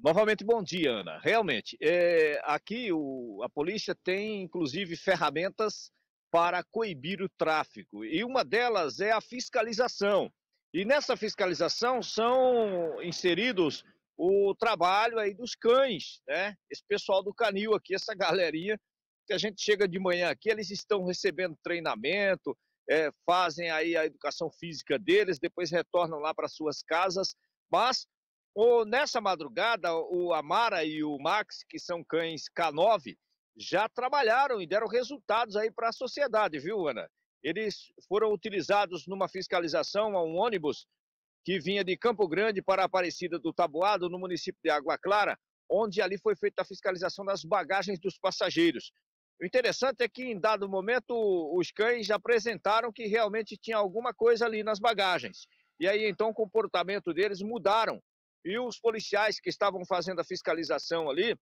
Novamente, bom dia, Ana. Realmente, é, aqui o, a polícia tem, inclusive, ferramentas para coibir o tráfico, e uma delas é a fiscalização. E nessa fiscalização são inseridos o trabalho aí dos cães, né? Esse pessoal do canil aqui, essa galerinha que a gente chega de manhã aqui, eles estão recebendo treinamento, é, fazem aí a educação física deles, depois retornam lá para suas casas, mas nessa madrugada, o Amara e o Max, que são cães K9, já trabalharam e deram resultados aí para a sociedade, viu, Ana? Eles foram utilizados numa fiscalização a um ônibus que vinha de Campo Grande para a Aparecida do Taboado, no município de Água Clara, onde ali foi feita a fiscalização das bagagens dos passageiros. O interessante é que, em dado momento, os cães apresentaram que realmente tinha alguma coisa ali nas bagagens. E aí, então, o comportamento deles mudaram e os policiais que estavam fazendo a fiscalização ali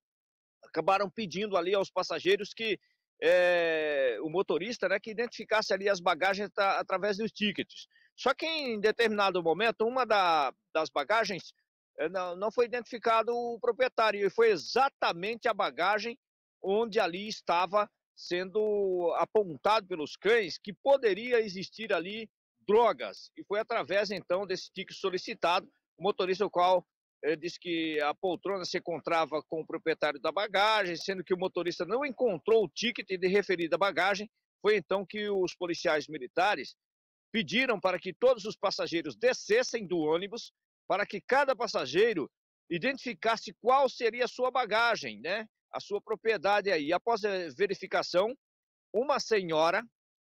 acabaram pedindo ali aos passageiros que é, o motorista né, que identificasse ali as bagagens através dos tickets. Só que em determinado momento, uma da, das bagagens eh, não, não foi identificado o proprietário, e foi exatamente a bagagem onde ali estava sendo apontado pelos cães que poderia existir ali drogas. E foi através então desse ticket solicitado o motorista, o qual eh, disse que a poltrona se encontrava com o proprietário da bagagem, sendo que o motorista não encontrou o ticket de referida bagagem. Foi então que os policiais militares pediram para que todos os passageiros descessem do ônibus, para que cada passageiro identificasse qual seria a sua bagagem, né? A sua propriedade aí. Após a verificação, uma senhora,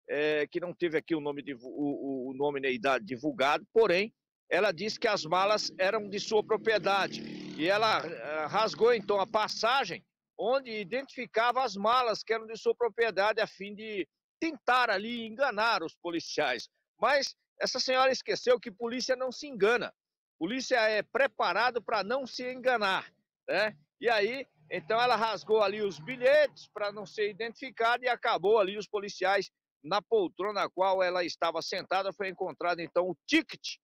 é, que não teve aqui o nome, de, o, o nome nem idade divulgado, porém, ela disse que as malas eram de sua propriedade e ela eh, rasgou então a passagem onde identificava as malas que eram de sua propriedade a fim de tentar ali enganar os policiais. Mas essa senhora esqueceu que polícia não se engana. Polícia é preparado para não se enganar, né? E aí, então ela rasgou ali os bilhetes para não ser identificada e acabou ali os policiais na poltrona na qual ela estava sentada foi encontrado então o ticket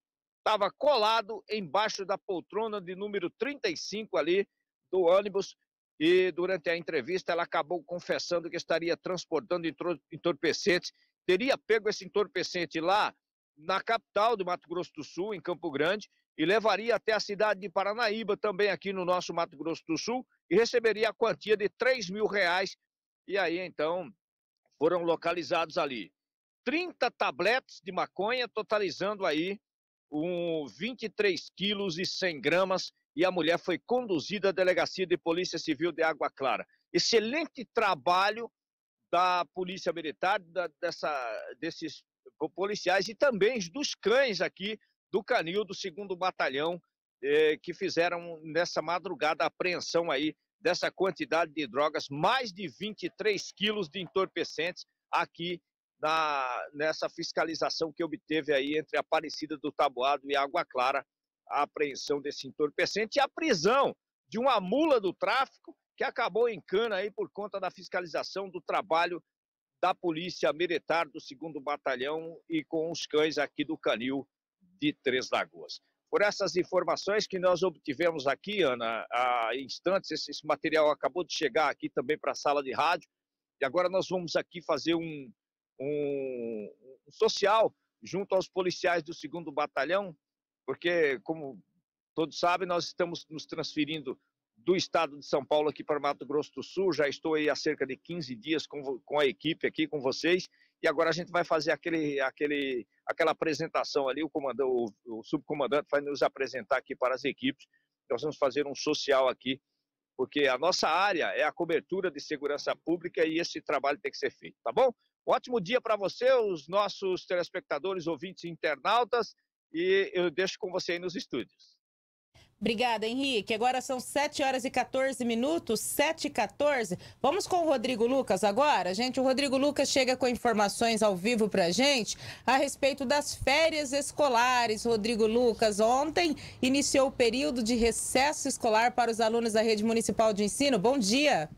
estava colado embaixo da poltrona de número 35 ali do ônibus e durante a entrevista ela acabou confessando que estaria transportando entorpecentes, teria pego esse entorpecente lá na capital do Mato Grosso do Sul, em Campo Grande, e levaria até a cidade de Paranaíba, também aqui no nosso Mato Grosso do Sul, e receberia a quantia de 3 mil reais. E aí, então, foram localizados ali 30 tabletes de maconha, totalizando aí um 23 quilos e 100 gramas, e a mulher foi conduzida à Delegacia de Polícia Civil de Água Clara. Excelente trabalho da Polícia Militar, da, dessa, desses policiais e também dos cães aqui do Canil do 2 Batalhão, eh, que fizeram nessa madrugada a apreensão aí dessa quantidade de drogas, mais de 23 quilos de entorpecentes aqui na, nessa fiscalização que obteve aí entre a Aparecida do Tabuado e Água Clara, a apreensão desse entorpecente e a prisão de uma mula do tráfico que acabou em cana aí por conta da fiscalização do trabalho da Polícia Militar do 2 Batalhão e com os cães aqui do Canil de Três Lagoas. Por essas informações que nós obtivemos aqui, Ana, há instantes, esse, esse material acabou de chegar aqui também para a sala de rádio, e agora nós vamos aqui fazer um, um, um social junto aos policiais do segundo batalhão, porque como todos sabem, nós estamos nos transferindo do estado de São Paulo aqui para Mato Grosso do Sul. Já estou aí há cerca de 15 dias com, com a equipe aqui, com vocês. E agora a gente vai fazer aquele, aquele, aquela apresentação ali. O, comandante, o, o subcomandante vai nos apresentar aqui para as equipes. Nós vamos fazer um social aqui, porque a nossa área é a cobertura de segurança pública e esse trabalho tem que ser feito, tá bom? Ótimo dia para você, os nossos telespectadores, ouvintes e internautas, e eu deixo com você aí nos estúdios. Obrigada, Henrique. Agora são 7 horas e 14 minutos, 7 e 14. Vamos com o Rodrigo Lucas agora, gente. O Rodrigo Lucas chega com informações ao vivo para gente a respeito das férias escolares. Rodrigo Lucas, ontem iniciou o período de recesso escolar para os alunos da Rede Municipal de Ensino. Bom dia.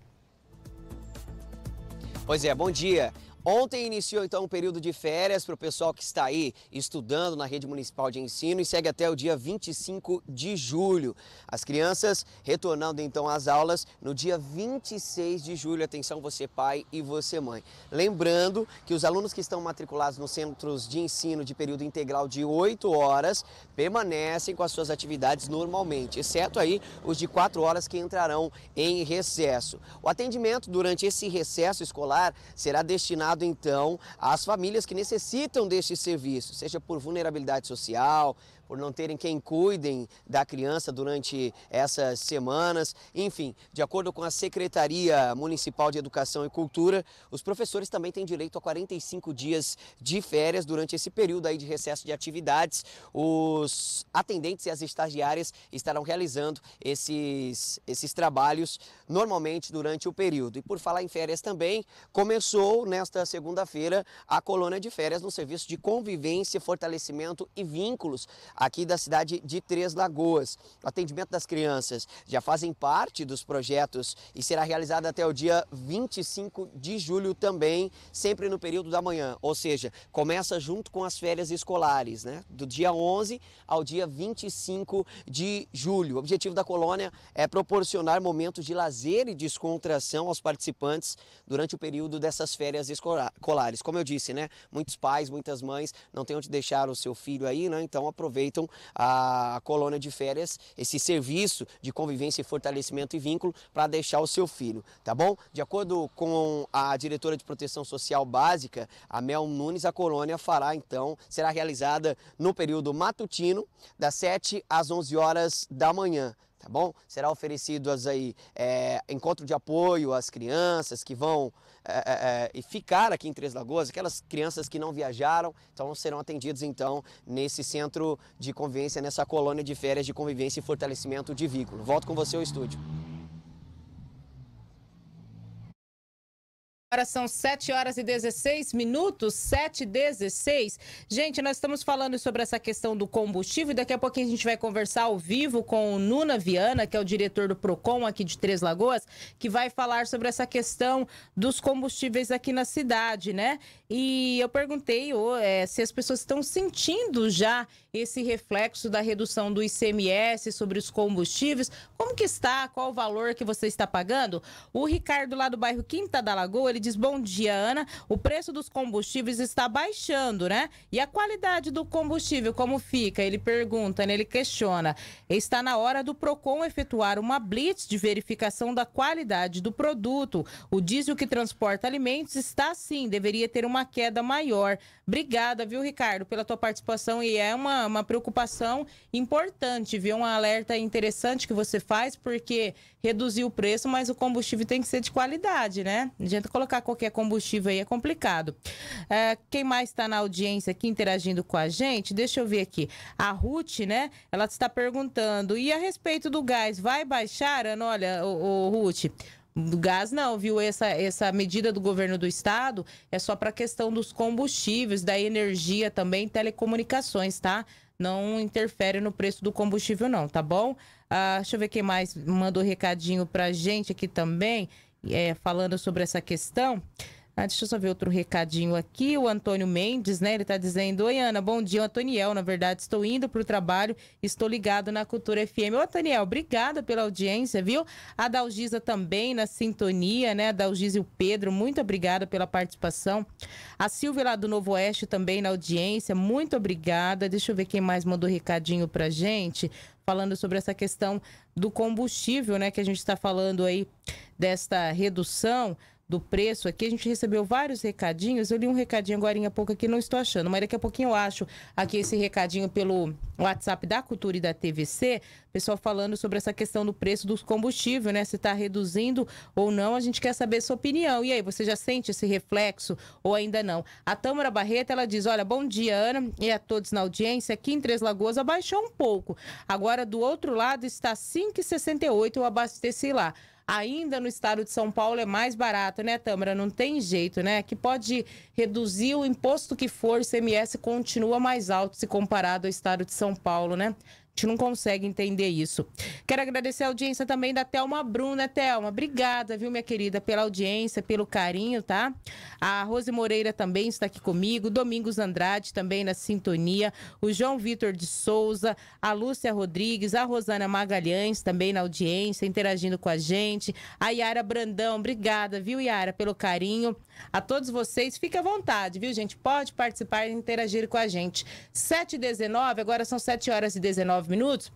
Pois é, bom dia. Ontem iniciou então um período de férias para o pessoal que está aí estudando na rede municipal de ensino e segue até o dia 25 de julho. As crianças retornando então às aulas no dia 26 de julho. Atenção você pai e você mãe. Lembrando que os alunos que estão matriculados nos centros de ensino de período integral de 8 horas permanecem com as suas atividades normalmente, exceto aí os de 4 horas que entrarão em recesso. O atendimento durante esse recesso escolar será destinado destinado então às famílias que necessitam deste serviço, seja por vulnerabilidade social, por não terem quem cuidem da criança durante essas semanas. Enfim, de acordo com a Secretaria Municipal de Educação e Cultura, os professores também têm direito a 45 dias de férias durante esse período aí de recesso de atividades. Os atendentes e as estagiárias estarão realizando esses, esses trabalhos normalmente durante o período. E por falar em férias também, começou nesta segunda-feira a colônia de férias no serviço de convivência, fortalecimento e vínculos aqui da cidade de Três Lagoas. O atendimento das crianças já fazem parte dos projetos e será realizado até o dia 25 de julho também, sempre no período da manhã, ou seja, começa junto com as férias escolares, né? Do dia 11 ao dia 25 de julho. O objetivo da colônia é proporcionar momentos de lazer e descontração aos participantes durante o período dessas férias escolares. Como eu disse, né? Muitos pais, muitas mães não têm onde deixar o seu filho aí, né? Então aproveita aproveitam a colônia de férias, esse serviço de convivência, fortalecimento e vínculo para deixar o seu filho, tá bom? De acordo com a diretora de Proteção Social Básica, a Mel Nunes, a colônia fará então, será realizada no período matutino, das 7 às 11 horas da manhã tá bom? Será oferecidos aí é, encontro de apoio às crianças que vão é, é, é ficar aqui em Três Lagoas, aquelas crianças que não viajaram, então serão atendidos então nesse centro de convivência, nessa colônia de férias de convivência e fortalecimento de vínculo. Volto com você ao estúdio. Agora são 7 horas e 16 minutos, 7 e 16. Gente, nós estamos falando sobre essa questão do combustível e daqui a pouquinho a gente vai conversar ao vivo com o Nuna Viana, que é o diretor do PROCON aqui de Três Lagoas, que vai falar sobre essa questão dos combustíveis aqui na cidade, né? E eu perguntei oh, é, se as pessoas estão sentindo já esse reflexo da redução do ICMS sobre os combustíveis. Como que está? Qual o valor que você está pagando? O Ricardo lá do bairro Quinta da Lagoa, ele diz: "Bom dia, Ana. O preço dos combustíveis está baixando, né? E a qualidade do combustível como fica?" Ele pergunta, né? ele questiona. Está na hora do Procon efetuar uma blitz de verificação da qualidade do produto. O diesel que transporta alimentos está sim, deveria ter uma queda maior. Obrigada, viu, Ricardo, pela tua participação e é uma uma preocupação importante, viu? Um alerta interessante que você faz, porque reduziu o preço, mas o combustível tem que ser de qualidade, né? Não adianta colocar qualquer combustível aí, é complicado. É, quem mais está na audiência aqui interagindo com a gente? Deixa eu ver aqui. A Ruth, né? Ela está perguntando, e a respeito do gás, vai baixar, Ana? Olha, o, o Ruth... Do gás não, viu? Essa, essa medida do governo do estado é só para a questão dos combustíveis, da energia também, telecomunicações, tá? Não interfere no preço do combustível não, tá bom? Ah, deixa eu ver quem mais mandou recadinho a gente aqui também, é, falando sobre essa questão. Ah, deixa eu só ver outro recadinho aqui. O Antônio Mendes, né? Ele está dizendo: Oi, Ana, bom dia, Antoniel. Na verdade, estou indo para o trabalho, estou ligado na Cultura FM. Ô, Antoniel, obrigada pela audiência, viu? A Dalgisa também na sintonia, né? A Dalgisa e o Pedro, muito obrigada pela participação. A Silvia lá do Novo Oeste também na audiência, muito obrigada. Deixa eu ver quem mais mandou recadinho para gente falando sobre essa questão do combustível, né? Que a gente está falando aí desta redução do preço aqui, a gente recebeu vários recadinhos. Eu li um recadinho agora há pouco aqui, não estou achando, mas daqui a pouquinho eu acho aqui esse recadinho pelo WhatsApp da Cultura e da TVC, pessoal falando sobre essa questão do preço dos combustíveis, né? Se está reduzindo ou não, a gente quer saber sua opinião. E aí, você já sente esse reflexo ou ainda não? A Tâmara Barreto, ela diz: olha, bom dia, Ana, e a todos na audiência. Aqui em Três Lagoas abaixou um pouco. Agora, do outro lado, está 5,68 eu abasteci lá ainda no estado de São Paulo é mais barato, né, Tâmara? Não tem jeito, né? Que pode reduzir o imposto que for, o CMS continua mais alto se comparado ao estado de São Paulo, né? gente não consegue entender isso. Quero agradecer a audiência também da Thelma Bruna. Thelma, obrigada, viu, minha querida, pela audiência, pelo carinho, tá? A Rose Moreira também está aqui comigo, Domingos Andrade também na sintonia, o João Vitor de Souza, a Lúcia Rodrigues, a Rosana Magalhães também na audiência, interagindo com a gente, a Yara Brandão, obrigada, viu, Yara, pelo carinho. A todos vocês, fique à vontade, viu, gente? Pode participar e interagir com a gente. 7h19, agora são 7 horas e 19 minutos,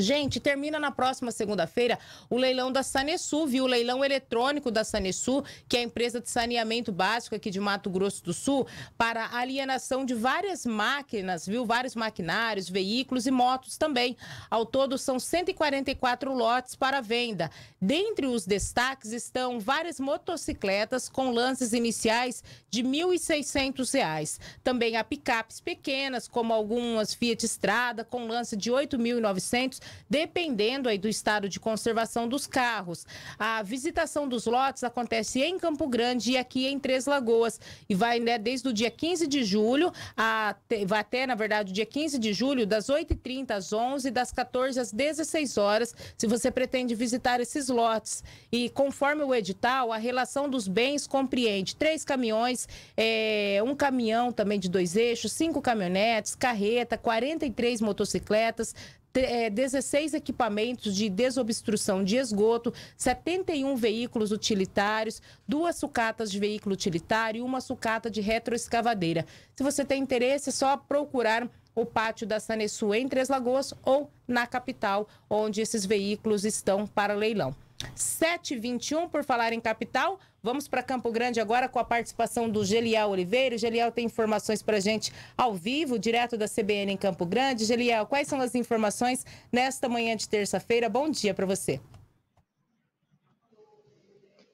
Gente, termina na próxima segunda-feira o leilão da Sanesul, viu? O leilão eletrônico da Sanesul, que é a empresa de saneamento básico aqui de Mato Grosso do Sul, para alienação de várias máquinas, viu? Vários maquinários, veículos e motos também. Ao todo, são 144 lotes para venda. Dentre os destaques estão várias motocicletas com lances iniciais de R$ 1.600. Também há picapes pequenas, como algumas Fiat Estrada, com lance de R$ 8.900 dependendo aí do estado de conservação dos carros. A visitação dos lotes acontece em Campo Grande e aqui em Três Lagoas e vai né, desde o dia 15 de julho a, vai até, na verdade, o dia 15 de julho, das 8h30 às 11 das 14 às 16 horas, se você pretende visitar esses lotes. E conforme o edital, a relação dos bens compreende três caminhões, é, um caminhão também de dois eixos, cinco caminhonetes, carreta, 43 motocicletas, é, 16 equipamentos de desobstrução de esgoto, 71 veículos utilitários, duas sucatas de veículo utilitário e uma sucata de retroescavadeira. Se você tem interesse, é só procurar o pátio da Sanesu em Três Lagoas ou na capital, onde esses veículos estão para leilão. 7h21, por falar em capital, vamos para Campo Grande agora com a participação do Geliel Oliveira. O Geliel tem informações para gente ao vivo, direto da CBN em Campo Grande. Geliel, quais são as informações nesta manhã de terça-feira? Bom dia para você.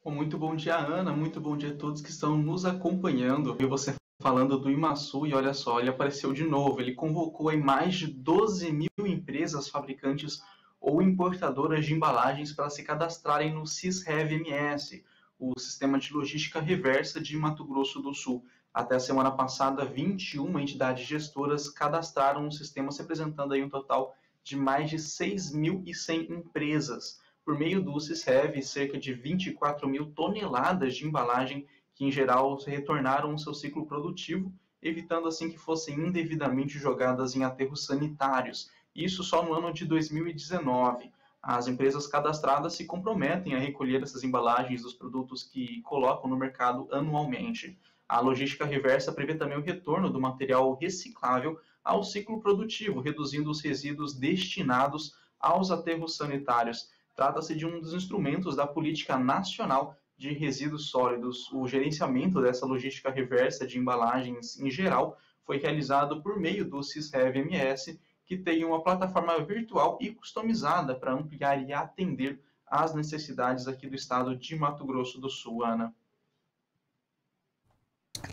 Muito bom dia, Ana. Muito bom dia a todos que estão nos acompanhando. E você falando do Imaçu, e olha só, ele apareceu de novo. Ele convocou aí mais de 12 mil empresas fabricantes ou importadoras de embalagens para se cadastrarem no SISREV-MS, o Sistema de Logística Reversa de Mato Grosso do Sul. Até a semana passada, 21 entidades gestoras cadastraram o sistema, representando aí um total de mais de 6.100 empresas. Por meio do CISREV, cerca de 24 mil toneladas de embalagem, que em geral retornaram ao seu ciclo produtivo, evitando assim que fossem indevidamente jogadas em aterros sanitários isso só no ano de 2019. As empresas cadastradas se comprometem a recolher essas embalagens dos produtos que colocam no mercado anualmente. A logística reversa prevê também o retorno do material reciclável ao ciclo produtivo, reduzindo os resíduos destinados aos aterros sanitários. Trata-se de um dos instrumentos da Política Nacional de Resíduos Sólidos. O gerenciamento dessa logística reversa de embalagens em geral foi realizado por meio do CISREV-MS, que tem uma plataforma virtual e customizada para ampliar e atender às necessidades aqui do estado de Mato Grosso do Sul, Ana.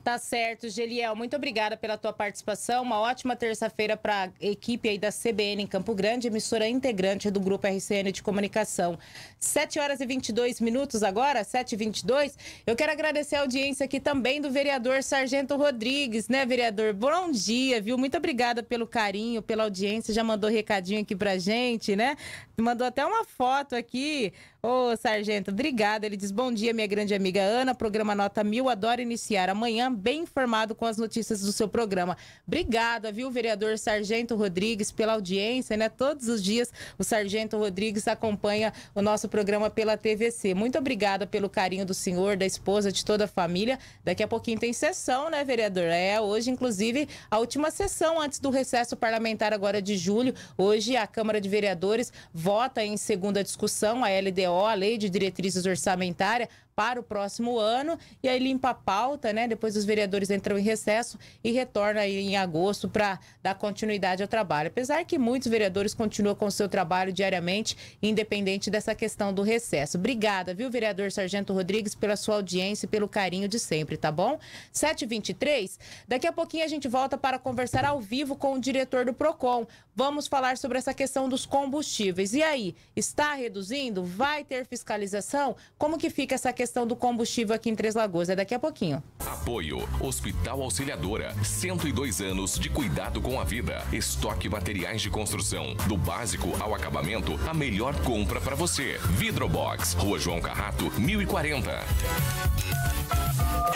Tá certo, Geliel. Muito obrigada pela tua participação. Uma ótima terça-feira para a equipe aí da CBN em Campo Grande, emissora integrante do Grupo RCN de Comunicação. 7 horas e 22 minutos agora, 7 e 22 Eu quero agradecer a audiência aqui também do vereador Sargento Rodrigues, né, vereador? Bom dia, viu? Muito obrigada pelo carinho, pela audiência. Já mandou recadinho aqui para gente, né? Mandou até uma foto aqui. Ô, Sargento, obrigada. Ele diz: Bom dia, minha grande amiga Ana. Programa Nota Mil. Adoro iniciar amanhã bem informado com as notícias do seu programa. Obrigada, viu, vereador Sargento Rodrigues, pela audiência, né? Todos os dias o Sargento Rodrigues acompanha o nosso programa pela TVC. Muito obrigada pelo carinho do senhor, da esposa, de toda a família. Daqui a pouquinho tem sessão, né, vereador? É, hoje, inclusive, a última sessão antes do recesso parlamentar agora de julho. Hoje, a Câmara de Vereadores vota em segunda discussão a LDO, a Lei de Diretrizes Orçamentárias para o próximo ano e aí limpa a pauta, né? Depois os vereadores entram em recesso e retorna aí em agosto para dar continuidade ao trabalho. Apesar que muitos vereadores continuam com o seu trabalho diariamente, independente dessa questão do recesso. Obrigada, viu, vereador Sargento Rodrigues, pela sua audiência e pelo carinho de sempre, tá bom? 7h23, daqui a pouquinho a gente volta para conversar ao vivo com o diretor do PROCON. Vamos falar sobre essa questão dos combustíveis. E aí, está reduzindo? Vai ter fiscalização? Como que fica essa questão? questão do combustível aqui em Três Lagoas. É daqui a pouquinho. Apoio Hospital Auxiliadora. 102 anos de cuidado com a vida. Estoque materiais de construção. Do básico ao acabamento, a melhor compra para você. Vidrobox. Rua João Carrato, 1040.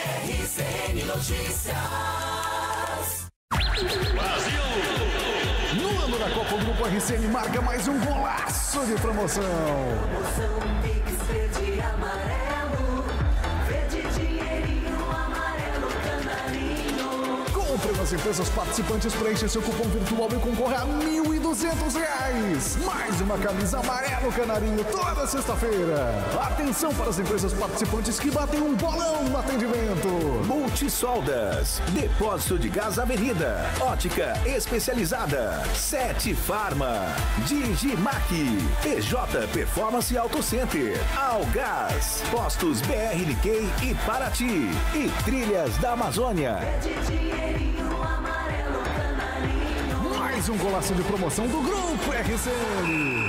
RCN Notícias. Brasil! No ano da Copa, o Grupo RCN marca mais um golaço de promoção. promoção empresas participantes preencha seu cupom virtual e concorra a R$ 1.200. Mais uma camisa amarela no canarinho toda sexta-feira. Atenção para as empresas participantes que batem um bolão no atendimento. Multisoldas, Depósito de Gás Avenida, Ótica Especializada, Sete Farma, Digimac, PJ Performance Auto Center, Algás, Postos BR e Paraty e Trilhas da Amazônia. É um golaço de promoção do Grupo RCN.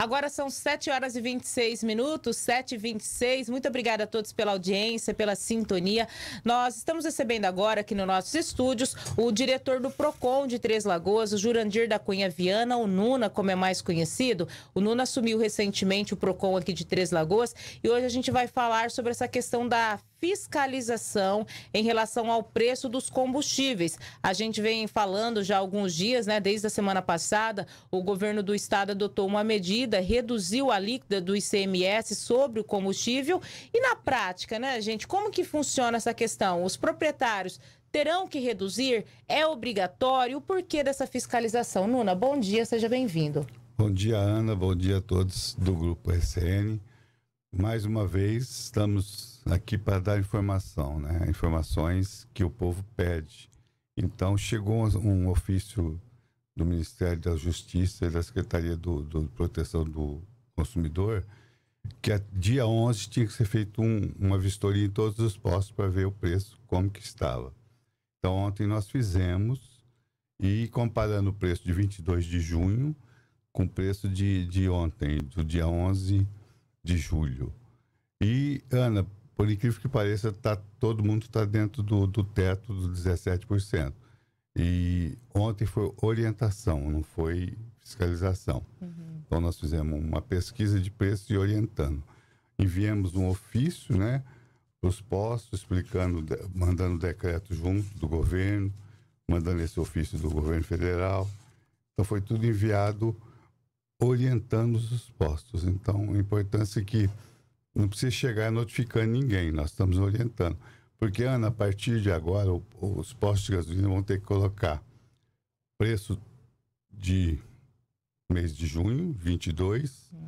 Agora são 7 horas e 26 minutos, 7 e 26. Muito obrigada a todos pela audiência, pela sintonia. Nós estamos recebendo agora aqui nos nossos estúdios o diretor do PROCON de Três Lagoas, o Jurandir da Cunha Viana, o Nuna, como é mais conhecido. O Nuna assumiu recentemente o PROCON aqui de Três Lagoas e hoje a gente vai falar sobre essa questão da fiscalização em relação ao preço dos combustíveis. A gente vem falando já há alguns dias, né? Desde a semana passada, o governo do estado adotou uma medida, reduziu a líquida do ICMS sobre o combustível. E na prática, né, gente, como que funciona essa questão? Os proprietários terão que reduzir? É obrigatório? O porquê dessa fiscalização? Nuna, bom dia, seja bem-vindo. Bom dia, Ana. Bom dia a todos do Grupo SN. Mais uma vez, estamos aqui para dar informação, né? informações que o povo pede. Então, chegou um ofício do Ministério da Justiça e da Secretaria do, do Proteção do Consumidor que a, é dia 11 tinha que ser feito um, uma vistoria em todos os postos para ver o preço, como que estava. Então, ontem nós fizemos e comparando o preço de 22 de junho com o preço de, de ontem, do dia 11 de julho. E, Ana, por incrível que pareça, tá, todo mundo está dentro do, do teto dos 17%. E ontem foi orientação, não foi fiscalização. Uhum. Então, nós fizemos uma pesquisa de preços e orientando. Enviamos um ofício, né? Para os postos, explicando, mandando decreto junto do governo, mandando esse ofício do governo federal. Então, foi tudo enviado orientamos os postos. Então, a importância é que não precisa chegar notificando ninguém, nós estamos orientando. Porque, Ana, a partir de agora, os postos de gasolina vão ter que colocar preço de mês de junho, 22, hum.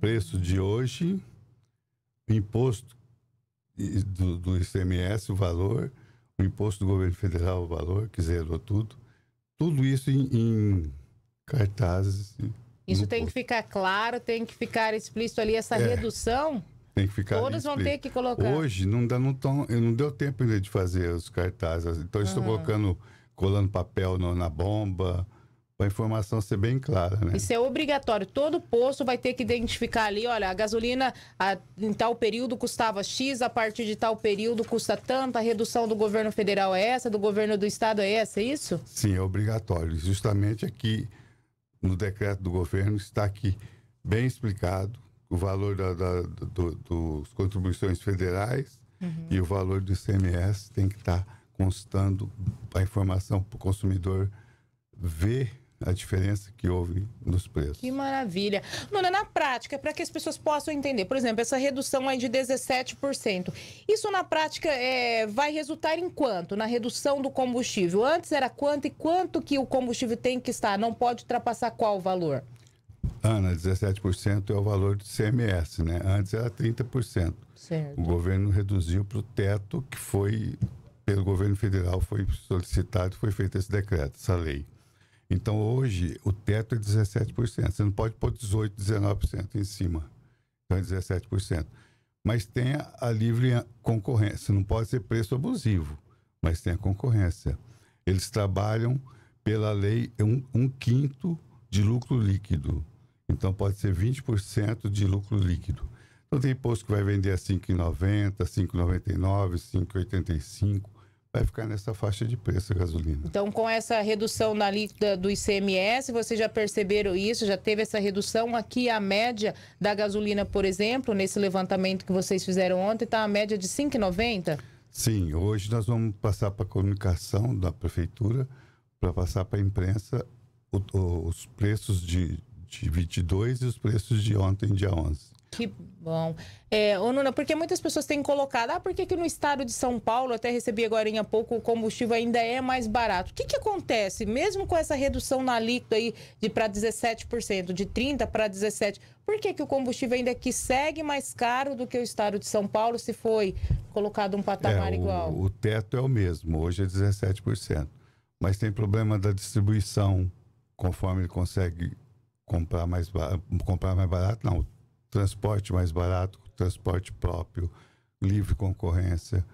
preço de hoje, imposto do, do ICMS, o valor, o imposto do governo federal, o valor, que zerou tudo. Tudo isso em, em cartazes assim. Isso no tem que ficar claro, tem que ficar explícito ali essa é, redução. Tem que ficar Todos vão ter que colocar. Hoje não, dá, não, tão, não deu tempo ainda de fazer os cartazes. Então uhum. estou ah. colocando, colando papel no, na bomba, para a informação ser bem clara, né? Isso é obrigatório. Todo posto vai ter que identificar ali, olha, a gasolina a, em tal período custava X, a partir de tal período custa tanto, a redução do governo federal é essa, do governo do estado é essa, é isso? Sim, é obrigatório. Justamente aqui. É no decreto do governo está aqui bem explicado o valor da, da do, dos contribuições federais uhum. e o valor do ICMS tem que estar tá constando a informação para o consumidor ver a diferença que houve nos preços. Que maravilha. Nuna, na prática, para que as pessoas possam entender, por exemplo, essa redução aí de 17%, isso na prática é, vai resultar em quanto? Na redução do combustível? Antes era quanto e quanto que o combustível tem que estar? Não pode ultrapassar qual o valor? Ana, 17% é o valor do CMS, né? Antes era 30%. Certo. O governo reduziu para o teto que foi, pelo governo federal, foi solicitado, foi feito esse decreto, essa lei. Então, hoje, o teto é 17%. Você não pode pôr 18%, 19% em cima. Então, é 17%. Mas tem a livre concorrência. Não pode ser preço abusivo, mas tem a concorrência. Eles trabalham pela lei é um, um quinto de lucro líquido. Então, pode ser 20% de lucro líquido. Então, tem posto que vai vender a 5,90, 5,99, 5,85 vai ficar nessa faixa de preço a gasolina. Então, com essa redução na líquida do ICMS, vocês já perceberam isso? Já teve essa redução? Aqui a média da gasolina, por exemplo, nesse levantamento que vocês fizeram ontem, está a média de 5,90? Sim, hoje nós vamos passar para a comunicação da prefeitura, para passar para a imprensa o, o, os preços de, de 22 e os preços de ontem, dia 11. Que bom. É, ô Nuna, porque muitas pessoas têm colocado, ah, por que, que no estado de São Paulo, até recebi agora há pouco, o combustível ainda é mais barato? O que, que acontece? Mesmo com essa redução na alíquota aí de para 17%, de 30% para 17%, por que, que o combustível ainda aqui é segue mais caro do que o estado de São Paulo se foi colocado um patamar é, o, igual? O teto é o mesmo, hoje é 17%. Mas tem problema da distribuição, conforme ele consegue comprar mais barato, comprar mais barato não, transporte mais barato, transporte próprio, livre concorrência.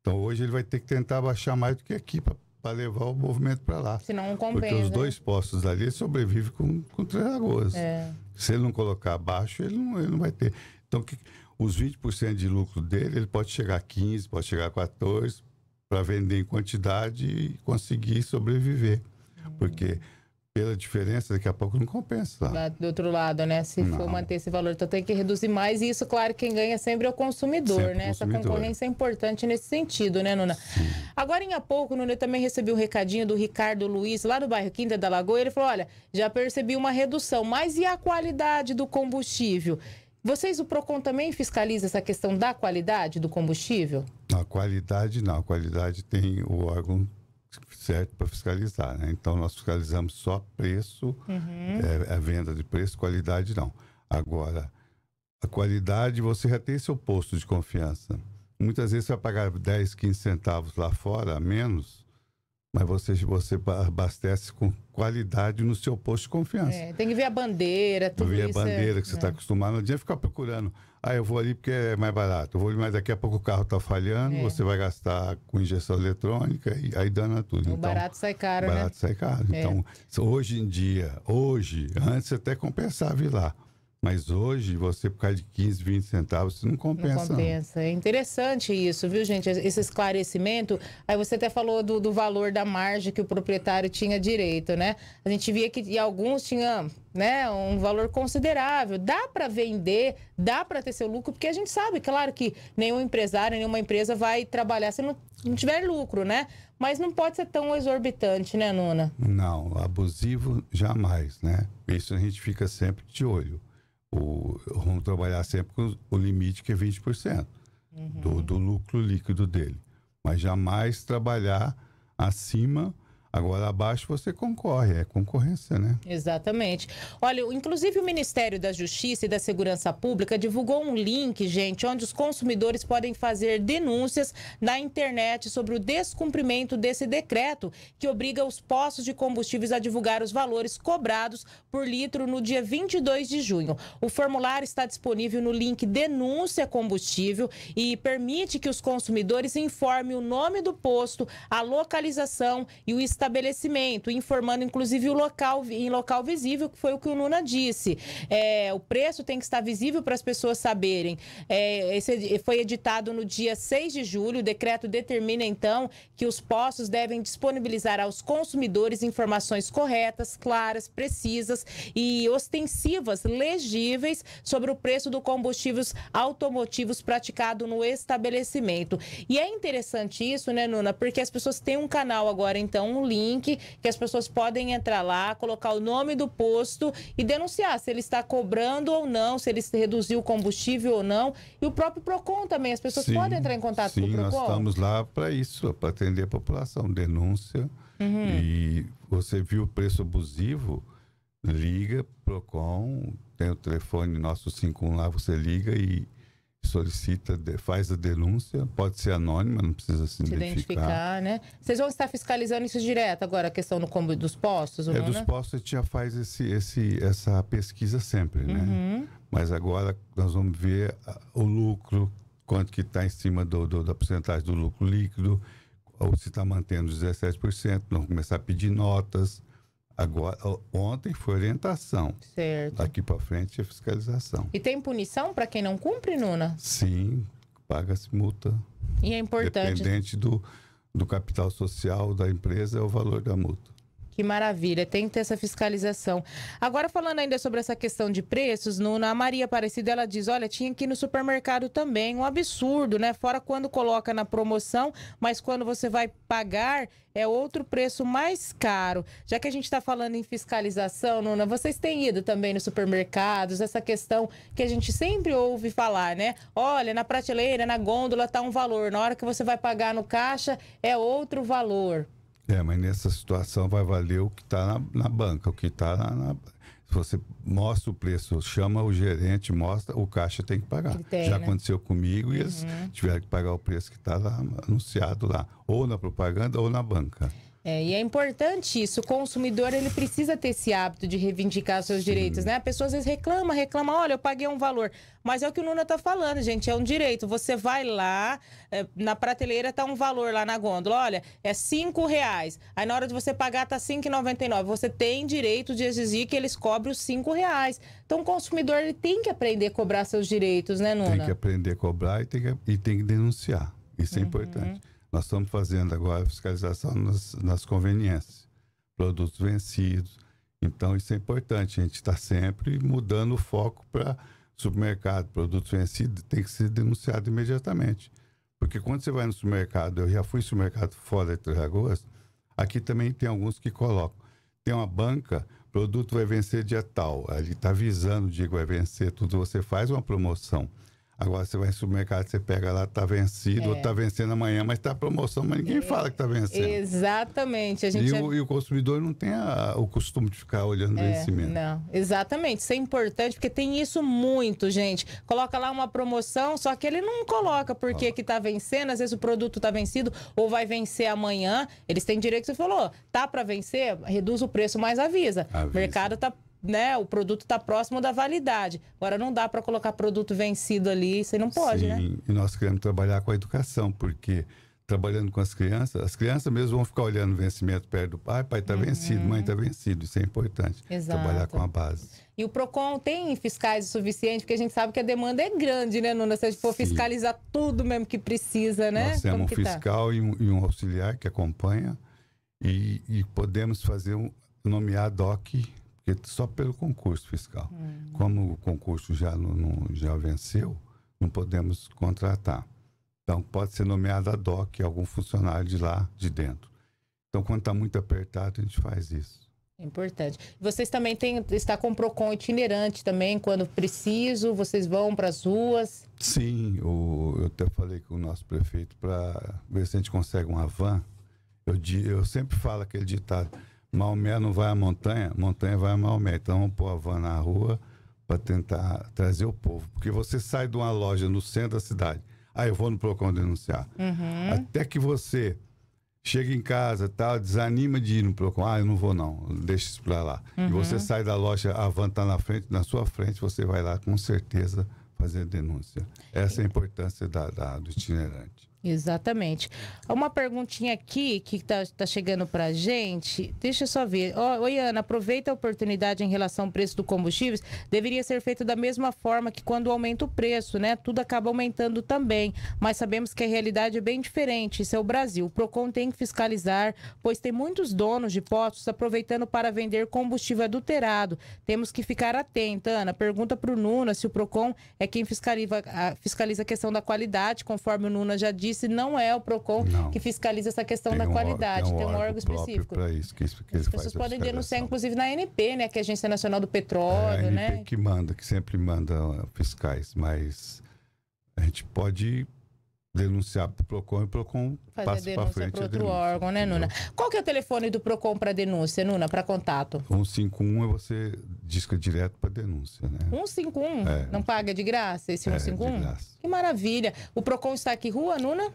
Então hoje ele vai ter que tentar baixar mais do que aqui para levar o movimento para lá. Se não compensa. Porque os né? dois postos ali sobrevivem com, com Três Lagoas. É. Se ele não colocar abaixo, ele não, ele não vai ter. Então que, os 20% de lucro dele, ele pode chegar a 15%, pode chegar a 14% para vender em quantidade e conseguir sobreviver. Hum. Porque pela diferença, daqui a pouco não compensa. Lá do outro lado, né? Se não. for manter esse valor, então tem que reduzir mais. E isso, claro, quem ganha sempre é o consumidor, sempre né? Consumidor. Essa concorrência é importante nesse sentido, né, Nuna? Sim. Agora, em a pouco, Nuna, eu também recebi um recadinho do Ricardo Luiz, lá do bairro Quinta da Lagoa. Ele falou: olha, já percebi uma redução, mas e a qualidade do combustível? Vocês, o PROCON também fiscaliza essa questão da qualidade do combustível? A qualidade não, a qualidade tem o órgão certo para fiscalizar. Né? Então, nós fiscalizamos só preço, uhum. é, a venda de preço, qualidade não. Agora, a qualidade, você já tem seu posto de confiança. Muitas vezes você vai pagar 10, 15 centavos lá fora, menos, mas você, você abastece com qualidade no seu posto de confiança. É, tem que ver a bandeira, tudo ver isso. Ver é- a bandeira que você está é. acostumado. Não adianta ficar procurando. Ah, eu vou ali porque é mais barato. Eu vou ali, mas daqui a pouco o carro está falhando, é. você vai gastar com injeção eletrônica e aí dana tudo. O então, barato sai caro, barato né? barato sai caro. É. Então, hoje em dia, hoje, antes até compensava ir lá. Mas hoje, você por causa de 15, 20 centavos, isso não compensa. Não compensa. Não. É interessante isso, viu, gente? Esse esclarecimento. Aí você até falou do, do valor da margem que o proprietário tinha direito, né? A gente via que alguns tinham né, um valor considerável. Dá para vender, dá para ter seu lucro, porque a gente sabe, claro, que nenhum empresário, nenhuma empresa vai trabalhar se não, não tiver lucro, né? Mas não pode ser tão exorbitante, né, Nuna? Não, abusivo jamais, né? Isso a gente fica sempre de olho o, vamos trabalhar sempre com o limite que é 20% uhum. do, do lucro líquido dele. Mas jamais trabalhar acima Agora abaixo você concorre, é concorrência, né? Exatamente. Olha, inclusive o Ministério da Justiça e da Segurança Pública divulgou um link, gente, onde os consumidores podem fazer denúncias na internet sobre o descumprimento desse decreto que obriga os postos de combustíveis a divulgar os valores cobrados por litro no dia 22 de junho. O formulário está disponível no link Denúncia Combustível e permite que os consumidores informem o nome do posto, a localização e o estado estabelecimento, informando inclusive o local em local visível, que foi o que o Nuna disse. É, o preço tem que estar visível para as pessoas saberem. É, esse foi editado no dia 6 de julho. O decreto determina então que os postos devem disponibilizar aos consumidores informações corretas, claras, precisas e ostensivas, legíveis sobre o preço do combustíveis automotivos praticado no estabelecimento. E é interessante isso, né, Nuna? Porque as pessoas têm um canal agora, então, um link que as pessoas podem entrar lá, colocar o nome do posto e denunciar se ele está cobrando ou não, se ele reduziu o combustível ou não. E o próprio PROCON também, as pessoas sim, podem entrar em contato sim, com o PROCON. Sim, nós estamos lá para isso, para atender a população. Denúncia. Uhum. E você viu o preço abusivo, liga, PROCON, tem o telefone nosso 51 lá, você liga e solicita, de, faz a denúncia, pode ser anônima, não precisa se, se identificar. identificar né? Vocês vão estar fiscalizando isso direto agora, a questão do combo dos postos? É, não, dos né? postos a gente já faz esse, esse, essa pesquisa sempre, né? Uhum. Mas agora nós vamos ver ah, o lucro, quanto que está em cima do, do, da porcentagem do lucro líquido, ou se está mantendo 17%, vamos começar a pedir notas, Agora, ontem foi orientação. Certo. Daqui para frente é fiscalização. E tem punição para quem não cumpre, Nuna? Sim, paga-se multa. E é importante. Dependente do, do capital social da empresa é o valor da multa. Que maravilha, tem que ter essa fiscalização. Agora, falando ainda sobre essa questão de preços, Nuna, a Maria Aparecida, ela diz, olha, tinha que ir no supermercado também, um absurdo, né? Fora quando coloca na promoção, mas quando você vai pagar, é outro preço mais caro. Já que a gente está falando em fiscalização, Nuna, vocês têm ido também nos supermercados, essa questão que a gente sempre ouve falar, né? Olha, na prateleira, na gôndola tá um valor, na hora que você vai pagar no caixa, é outro valor. É, mas nessa situação vai valer o que está na, na, banca, o que está na, na, Se você mostra o preço, chama o gerente, mostra, o caixa tem que pagar. Tem, Já né? aconteceu comigo uhum. e eles uhum. tiveram que pagar o preço que está anunciado lá, ou na propaganda ou na banca. É, e é importante isso. O consumidor ele precisa ter esse hábito de reivindicar seus Sim. direitos, né? A pessoa às vezes reclama, reclama, olha, eu paguei um valor. Mas é o que o Nuna tá falando, gente, é um direito. Você vai lá, é, na prateleira tá um valor lá na gôndola, olha, é cinco reais. Aí na hora de você pagar tá R$ 5,99. Você tem direito de exigir que eles cobrem os cinco reais. Então o consumidor ele tem que aprender a cobrar seus direitos, né, Nuna? Tem que aprender a cobrar e tem que, e tem que denunciar. Isso é uhum. importante. Nós estamos fazendo agora a fiscalização nas, nas conveniências, produtos vencidos. Então, isso é importante. A gente está sempre mudando o foco para supermercado, produtos vencidos, tem que ser denunciado imediatamente. Porque quando você vai no supermercado, eu já fui no supermercado fora de Três Lagoas, aqui também tem alguns que colocam. Tem uma banca, produto vai vencer dia tal, ele está avisando o dia que vai vencer, tudo você faz uma promoção. Agora você vai no supermercado, você pega lá, tá vencido, é. ou tá vencendo amanhã, mas tá promoção, mas ninguém é. fala que tá vencendo. Exatamente. A gente e, já... É o, e o consumidor não tem a, o costume de ficar olhando é, vencimento. Não, exatamente. Isso é importante, porque tem isso muito, gente. Coloca lá uma promoção, só que ele não coloca porque que tá vencendo, às vezes o produto tá vencido ou vai vencer amanhã. Eles têm direito, você falou, tá para vencer, reduz o preço, mas avisa. avisa. O mercado tá né, o produto está próximo da validade. Agora, não dá para colocar produto vencido ali, você não pode, né? Sim, né? e nós queremos trabalhar com a educação, porque trabalhando com as crianças, as crianças mesmo vão ficar olhando o vencimento perto do pai, pai está uhum. vencido, mãe está uhum. vencido, isso é importante, Exato. trabalhar com a base. E o PROCON tem fiscais o suficiente, porque a gente sabe que a demanda é grande, né, Nuna? Se a gente for Sim. fiscalizar tudo mesmo que precisa, né? Nós temos Como um tá? fiscal tá? e, um, e, um, auxiliar que acompanha e, e podemos fazer um nomear DOC porque só pelo concurso fiscal. Hum. Como o concurso já, não, já venceu, não podemos contratar. Então, pode ser nomeado a DOC algum funcionário de lá, de dentro. Então, quando está muito apertado, a gente faz isso. Importante. Vocês também têm, está com o PROCON itinerante também, quando preciso, vocês vão para as ruas? Sim, o, eu até falei com o nosso prefeito para ver se a gente consegue uma van. Eu, eu sempre falo aquele ditado, Maomé não vai à montanha, montanha vai a Maomé. Então vamos pôr a van na rua para tentar trazer o povo. Porque você sai de uma loja no centro da cidade, aí ah, eu vou no Procon denunciar. Uhum. Até que você chega em casa, tal, desanima de ir no Procon. Ah, eu não vou não, deixa isso para lá. Uhum. E você sai da loja, a van está na frente, na sua frente, você vai lá com certeza fazer denúncia. Essa é a importância da, da do itinerante. Exatamente. Uma perguntinha aqui que está tá chegando para a gente. Deixa eu só ver. Oh, oi, Ana, aproveita a oportunidade em relação ao preço do combustíveis. Deveria ser feito da mesma forma que quando aumenta o preço, né? Tudo acaba aumentando também. Mas sabemos que a realidade é bem diferente. Isso é o Brasil. O PROCON tem que fiscalizar, pois tem muitos donos de postos aproveitando para vender combustível adulterado. Temos que ficar atenta, Ana. Pergunta para o Nuna se o PROCON é quem fiscaliza, fiscaliza a questão da qualidade, conforme o Nuna já disse disse, não é o PROCON não. que fiscaliza essa questão tem da um, qualidade, tem um, tem um órgão, órgão específico. Isso, que isso, que As pessoas podem denunciar, inclusive, na ANP, né, que é a Agência Nacional do Petróleo, é, né? que manda, que sempre manda fiscais, mas a gente pode denunciar para o PROCON e o PROCON Fazer passa para frente. Fazer outro órgão, né, Nuna? Entendeu? Qual que é o telefone do PROCON para denúncia, Nuna, para contato? 151 é você disca direto para denúncia, né? 151? É. Não paga de graça esse é, 151? De graça. Que maravilha. O PROCON está aqui, rua, Nuna?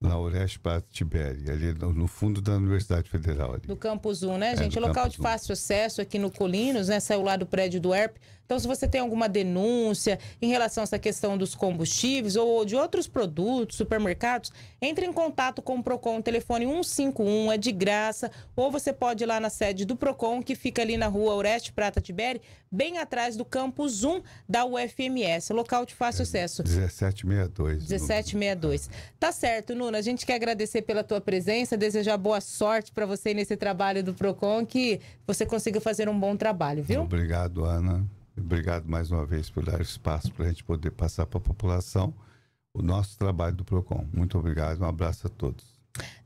Na Oreste Prato Tibere, ali no fundo da Universidade Federal. Ali. Do Campus 1, né, é, gente? É, local de fácil acesso aqui no Colinos, né? Saiu lá do prédio do ERP. Então, se você tem alguma denúncia em relação a essa questão dos combustíveis ou de outros produtos, supermercados, entre em contato com o PROCON, telefone 151, é de graça. Ou você pode ir lá na sede do PROCON, que fica ali na rua Oreste Prata Tibere, bem atrás do campus 1 da UFMS, local de fácil acesso. 1762. 1762. Nuno. Tá certo, Nuna, a gente quer agradecer pela tua presença, desejar boa sorte para você nesse trabalho do PROCON, que você consiga fazer um bom trabalho, viu? Obrigado, Ana. Obrigado mais uma vez por dar espaço para a gente poder passar para a população o nosso trabalho do PROCON. Muito obrigado, um abraço a todos.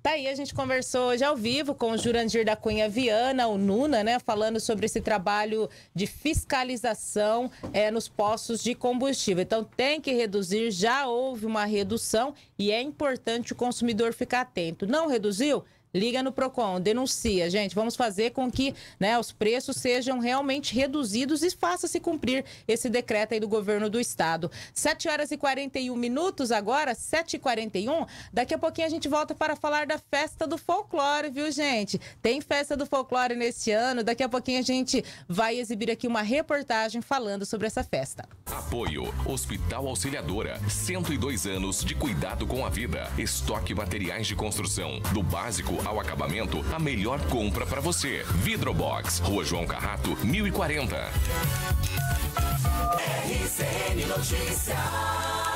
Tá aí, a gente conversou hoje ao vivo com o Jurandir da Cunha Viana, o Nuna, né? Falando sobre esse trabalho de fiscalização é, nos postos de combustível. Então tem que reduzir, já houve uma redução e é importante o consumidor ficar atento. Não reduziu? liga no Procon, denuncia, gente. Vamos fazer com que né, os preços sejam realmente reduzidos e faça-se cumprir esse decreto aí do governo do estado. 7 horas e 41 minutos agora, 7h41. Daqui a pouquinho a gente volta para falar da festa do folclore, viu, gente? Tem festa do folclore neste ano. Daqui a pouquinho a gente vai exibir aqui uma reportagem falando sobre essa festa. Apoio Hospital Auxiliadora, 102 anos de cuidado com a vida. Estoque materiais de construção, do básico ao acabamento, a melhor compra para você. Vidrobox, Rua João Carrato, 1040. RCN Notícias.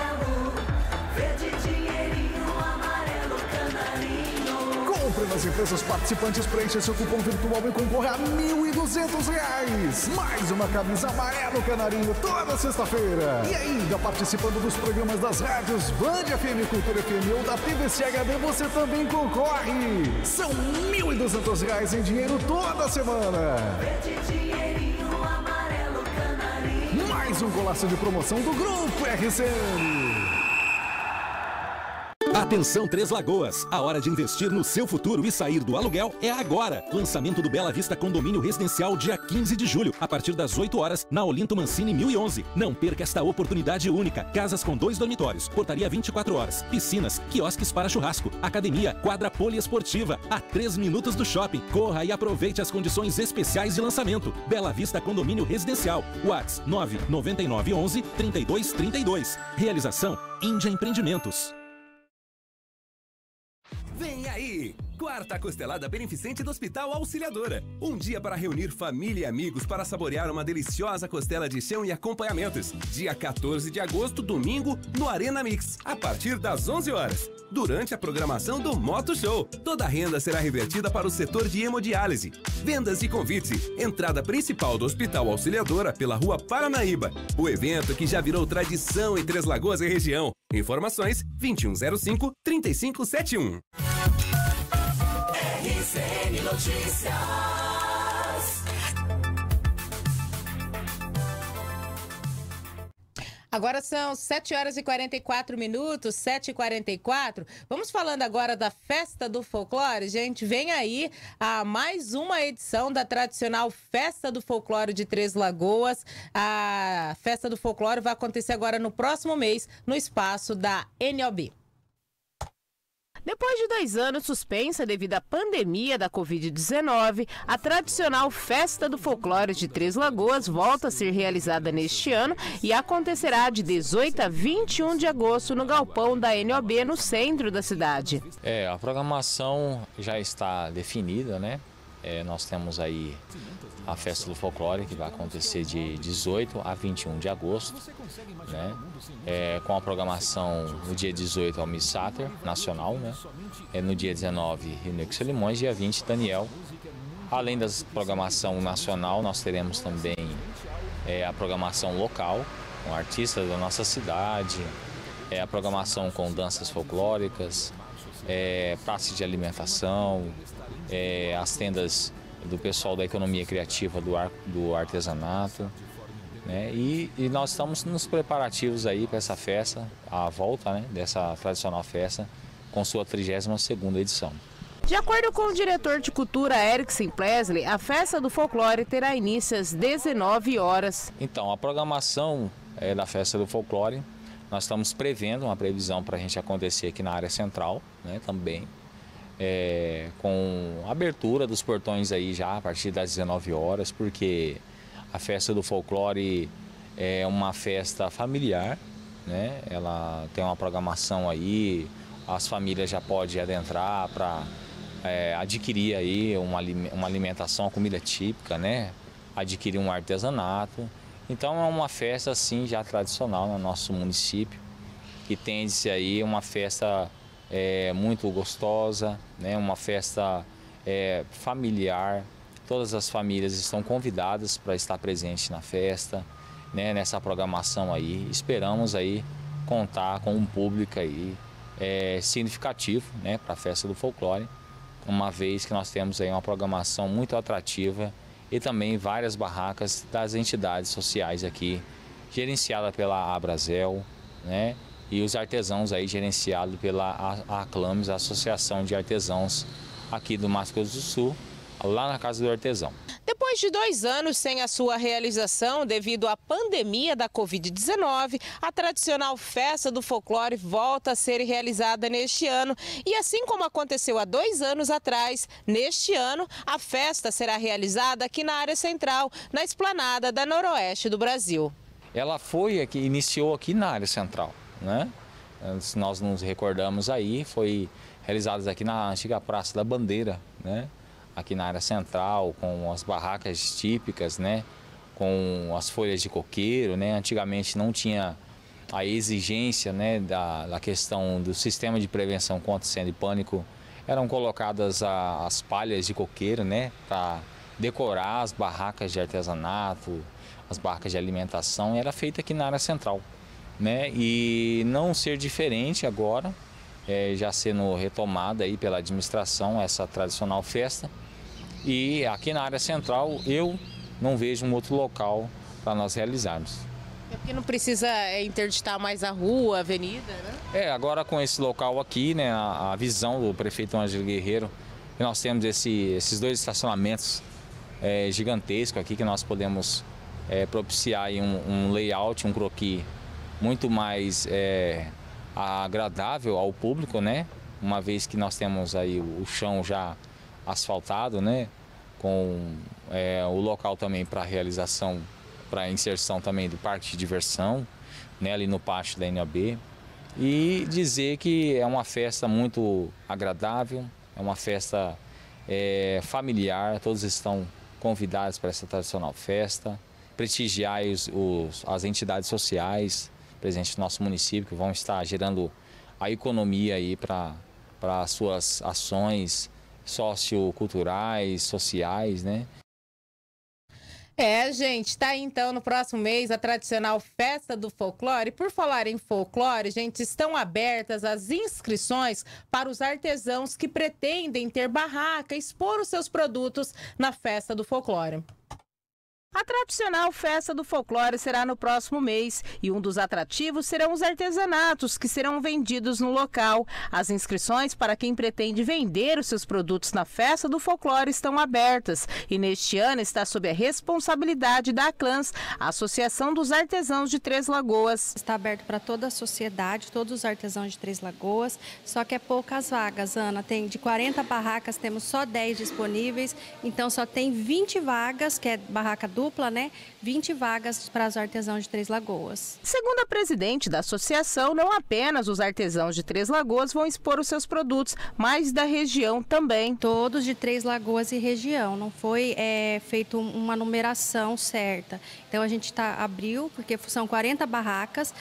compre nas empresas participantes, preencha seu cupom virtual e concorra a mil e duzentos reais. Mais uma camisa amarelo canarinho toda sexta-feira. E ainda participando dos programas das rádios Band FM, Cultura FM ou da TVCHD, você também concorre. São mil e duzentos reais em dinheiro toda semana. Mais um golaço de promoção do Grupo RCN. Atenção Três Lagoas, a hora de investir no seu futuro e sair do aluguel é agora. Lançamento do Bela Vista Condomínio Residencial dia 15 de julho, a partir das 8 horas, na Olinto Mancini 1011. Não perca esta oportunidade única. Casas com dois dormitórios, portaria 24 horas, piscinas, quiosques para churrasco, academia, quadra poliesportiva, a 3 minutos do shopping. Corra e aproveite as condições especiais de lançamento. Bela Vista Condomínio Residencial, Whats 99911 3232. Realização Índia Empreendimentos. Vem aí! Quarta costelada beneficente do Hospital Auxiliadora. Um dia para reunir família e amigos para saborear uma deliciosa costela de chão e acompanhamentos. Dia 14 de agosto, domingo, no Arena Mix, a partir das 11 horas. Durante a programação do Moto Show, toda a renda será revertida para o setor de hemodiálise. Vendas e convite. Entrada principal do Hospital Auxiliadora pela Rua Paranaíba. O evento que já virou tradição em Três Lagoas e região Informações 2105 3571. RCN Notícias. Agora são 7 horas e 44 minutos, 7h44. Vamos falando agora da Festa do Folclore. Gente, vem aí a mais uma edição da tradicional Festa do Folclore de Três Lagoas. A Festa do Folclore vai acontecer agora no próximo mês, no espaço da NOB. Depois de dois anos suspensa devido à pandemia da Covid-19, a tradicional Festa do Folclore de Três Lagoas volta a ser realizada neste ano e acontecerá de 18 a 21 de agosto no galpão da NOB, no centro da cidade. É, a programação já está definida, né? É, nós temos aí a Festa do Folclore, que vai acontecer de 18 a 21 de agosto, né? É, com a programação no dia 18 ao Miss Sater, nacional, né? É, no dia 19, Rio Solimões, dia 20, Daniel. Além da programação nacional, nós teremos também é, a programação local, com artistas da nossa cidade, é, a programação com danças folclóricas, é, praça de alimentação, é, as tendas do pessoal da economia criativa do, ar, do artesanato. Né? E, e, nós estamos nos preparativos aí para essa festa, a volta né, dessa tradicional festa, com sua 32 edição. De acordo com o diretor de cultura Erickson Plesley, a festa do folclore terá início às 19 horas. Então, a programação é, da festa do folclore, nós estamos prevendo uma previsão para a gente acontecer aqui na área central né, também, é, com abertura dos portões aí já a partir das 19 horas, porque a festa do folclore é uma festa familiar, né? Ela tem uma programação aí, as famílias já podem adentrar para é, adquirir aí uma, uma alimentação, uma comida típica, né? Adquirir um artesanato. Então é uma festa assim já tradicional no nosso município, que tende-se aí uma festa é, muito gostosa, né? uma festa é, familiar. Todas as famílias estão convidadas para estar presente na festa, né? nessa programação aí. Esperamos aí contar com um público aí é, significativo né? para a festa do folclore, uma vez que nós temos aí uma programação muito atrativa e também várias barracas das entidades sociais aqui, gerenciada pela Abrazel, né? e os artesãos aí gerenciado pela Aclames, a Associação de Artesãos aqui do Mato Grosso do Sul, lá na Casa do Artesão. Depois de dois anos sem a sua realização devido à pandemia da Covid-19, a tradicional festa do folclore volta a ser realizada neste ano. E assim como aconteceu há dois anos atrás, neste ano a festa será realizada aqui na área central, na esplanada da Noroeste do Brasil. Ela foi aqui, iniciou aqui na área central né? Eh, se nós nos recordamos aí, foi realizadas aqui na antiga Praça da Bandeira, né? Aqui na área central, com as barracas típicas, né? Com as folhas de coqueiro, né? Antigamente não tinha a exigência, né? Da, da questão do sistema de prevenção contra incêndio e pânico. Eram colocadas a, as palhas de coqueiro, né? Para decorar as barracas de artesanato, as barracas de alimentação. E era feita aqui na área central né? E não ser diferente agora, é, já sendo retomada aí pela administração essa tradicional festa. E aqui na área central eu não vejo um outro local para nós realizarmos. É porque não precisa é, interditar mais a rua, a avenida, né? É, agora com esse local aqui, né, a, visão do prefeito Ângelo Guerreiro, nós temos esse, esses dois estacionamentos é, gigantescos aqui que nós podemos é, propiciar um, um layout, um croquis muito mais é, agradável ao público, né? Uma vez que nós temos aí o chão já asfaltado, né? Com é, o local também para realização, para inserção também do parque de diversão, né? Ali no pátio da NAB. E dizer que é uma festa muito agradável, é uma festa é, familiar, todos estão convidados para essa tradicional festa, prestigiar os, os as entidades sociais, presentes no nosso município, que vão estar gerando a economia aí para as suas ações socioculturais, sociais, né? É, gente, tá aí então no próximo mês a tradicional Festa do Folclore. Por falar em folclore, gente, estão abertas as inscrições para os artesãos que pretendem ter barraca, expor os seus produtos na Festa do Folclore. A tradicional festa do folclore será no próximo mês e um dos atrativos serão os artesanatos que serão vendidos no local. As inscrições para quem pretende vender os seus produtos na festa do folclore estão abertas e neste ano está sob a responsabilidade da Clans, a Associação dos Artesãos de Três Lagoas. Está aberto para toda a sociedade, todos os artesãos de Três Lagoas, só que é poucas vagas, Ana. Tem de 40 barracas, temos só 10 disponíveis, então só tem 20 vagas, que é barraca do dupla, né, 20 vagas para os artesãos de Três Lagoas. Segundo a presidente da associação, não apenas os artesãos de Três Lagoas vão expor os seus produtos, mas da região também. Todos de Três Lagoas e região, não foi é, feito uma numeração certa. Então a gente tá, abriu, porque são 40 barracas,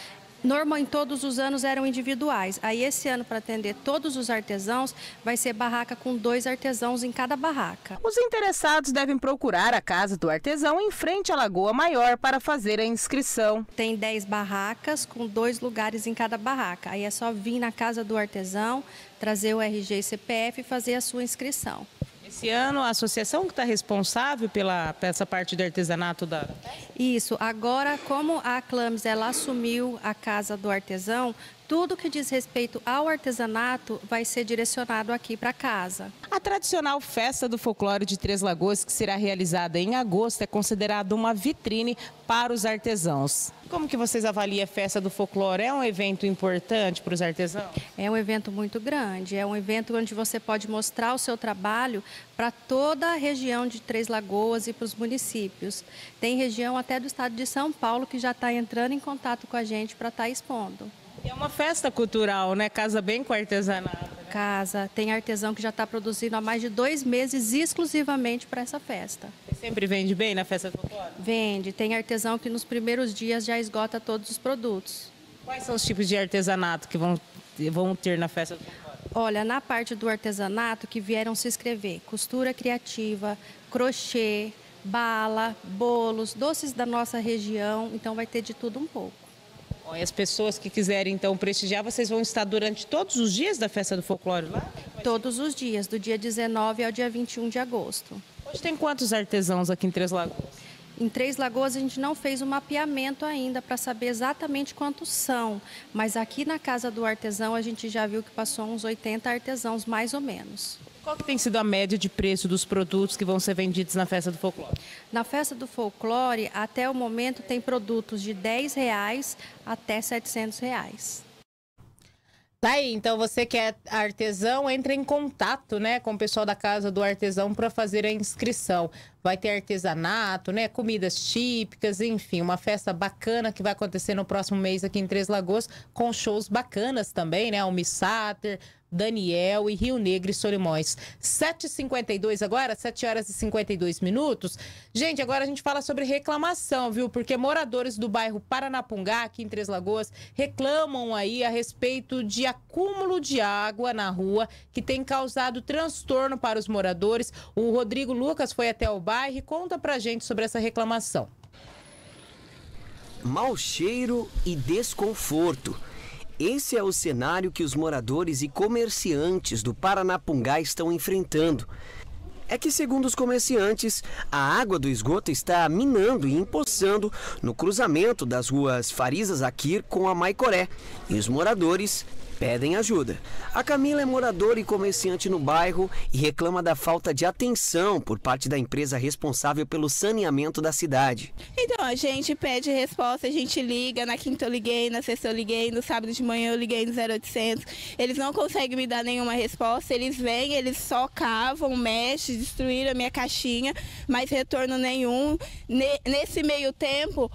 Normalmente todos os anos eram individuais. Aí esse ano, para atender todos os artesãos, vai ser barraca com dois artesãos em cada barraca. Os interessados devem procurar a casa do artesão em frente à Lagoa Maior para fazer a inscrição. Tem 10 barracas com dois lugares em cada barraca. Aí é só vir na casa do artesão, trazer o RG e CPF e fazer a sua inscrição. Esse ano a associação que está responsável pela essa parte do artesanato da Isso. Agora, como a Clams ela assumiu a casa do artesão, tudo que diz respeito ao artesanato vai ser direcionado aqui para casa. A tradicional Festa do Folclore de Três Lagoas, que será realizada em agosto, é considerada uma vitrine para os artesãos. Como que vocês avaliam a Festa do Folclore? É um evento importante para os artesãos? É um evento muito grande, é um evento onde você pode mostrar o seu trabalho para toda a região de Três Lagoas e para os municípios. Tem região até do estado de São Paulo que já está entrando em contato com a gente para estar tá expondo. É uma festa cultural, né? Casa bem com artesanato. Né? Casa. Tem artesão que já está produzindo há mais de dois meses exclusivamente para essa festa. Você sempre vende bem na festa folclórica? Vende. Tem artesão que nos primeiros dias já esgota todos os produtos. Quais são os tipos de artesanato que vão, vão ter na festa folclórica? Olha, na parte do artesanato que vieram se inscrever, costura criativa, crochê, bala, bolos, doces da nossa região, então vai ter de tudo um pouco. Bom, e as pessoas que quiserem então prestigiar, vocês vão estar durante todos os dias da festa do folclore lá? Todos os dias, do dia 19 ao dia 21 de agosto. Hoje tem quantos artesãos aqui em Três Lagoas? Em Três Lagoas a gente não fez o mapeamento ainda para saber exatamente quantos são, mas aqui na Casa do Artesão a gente já viu que passou uns 80 artesãos, mais ou menos. Qual que tem sido a média de preço dos produtos que vão ser vendidos na Festa do Folclore? Na Festa do Folclore, até o momento, tem produtos de R$ 10,00 até R$ 700. Reais. Tá aí, então você que é artesão, entre em contato, né, com o pessoal da Casa do Artesão para fazer a inscrição. Vai ter artesanato, né, comidas típicas, enfim, uma festa bacana que vai acontecer no próximo mês aqui em Três Lagoas, com shows bacanas também, né, Almissáter, Daniel e Rio Negro e Solimões. 7h52 agora, 7 horas e 52 minutos. Gente, agora a gente fala sobre reclamação, viu? Porque moradores do bairro Paranapungá, aqui em Três Lagoas, reclamam aí a respeito de acúmulo de água na rua que tem causado transtorno para os moradores. O Rodrigo Lucas foi até o bairro e conta pra gente sobre essa reclamação. Mau cheiro e desconforto. Esse é o cenário que os moradores e comerciantes do Paranapungá estão enfrentando. É que, segundo os comerciantes, a água do esgoto está minando e empoçando no cruzamento das ruas Farisas Akir com a Maicoré. E os moradores pedem ajuda. A Camila é moradora e comerciante no bairro e reclama da falta de atenção por parte da empresa responsável pelo saneamento da cidade. Então, a gente pede resposta, a gente liga, na quinta eu liguei, na sexta eu liguei, no sábado de manhã eu liguei no 0800. Eles não conseguem me dar nenhuma resposta, eles vêm, eles só cavam, mexem, destruíram a minha caixinha, mas retorno nenhum. Nesse meio tempo,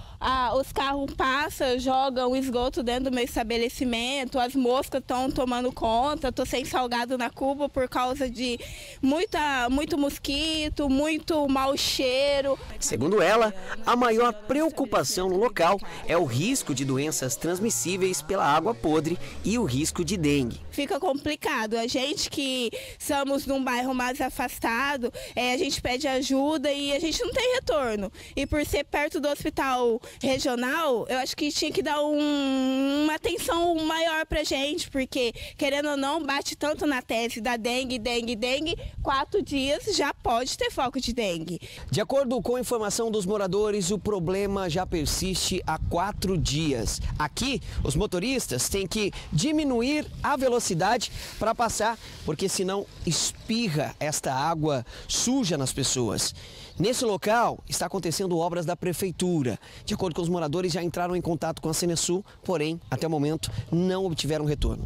os carros passam, jogam esgoto dentro do meu estabelecimento, as moscas estão tomando conta, Estou sem salgado na Cuba por causa de muita, muito mosquito, muito mau cheiro. Segundo ela, a maior preocupação no local é o risco de doenças transmissíveis pela água podre e o risco de dengue fica complicado. A gente que somos num bairro mais afastado, é, a gente pede ajuda e a gente não tem retorno. E por ser perto do hospital regional, eu acho que tinha que dar um, uma atenção maior pra gente, porque querendo ou não, bate tanto na tese da dengue, dengue, dengue, quatro dias já pode ter foco de dengue. De acordo com informação dos moradores, o problema já persiste há quatro dias. Aqui, os motoristas têm que diminuir a velocidade cidade para passar, porque senão espirra esta água suja nas pessoas. Nesse local está acontecendo obras da prefeitura. De acordo com os moradores, já entraram em contato com a Senesul, porém, até o momento, não obtiveram retorno.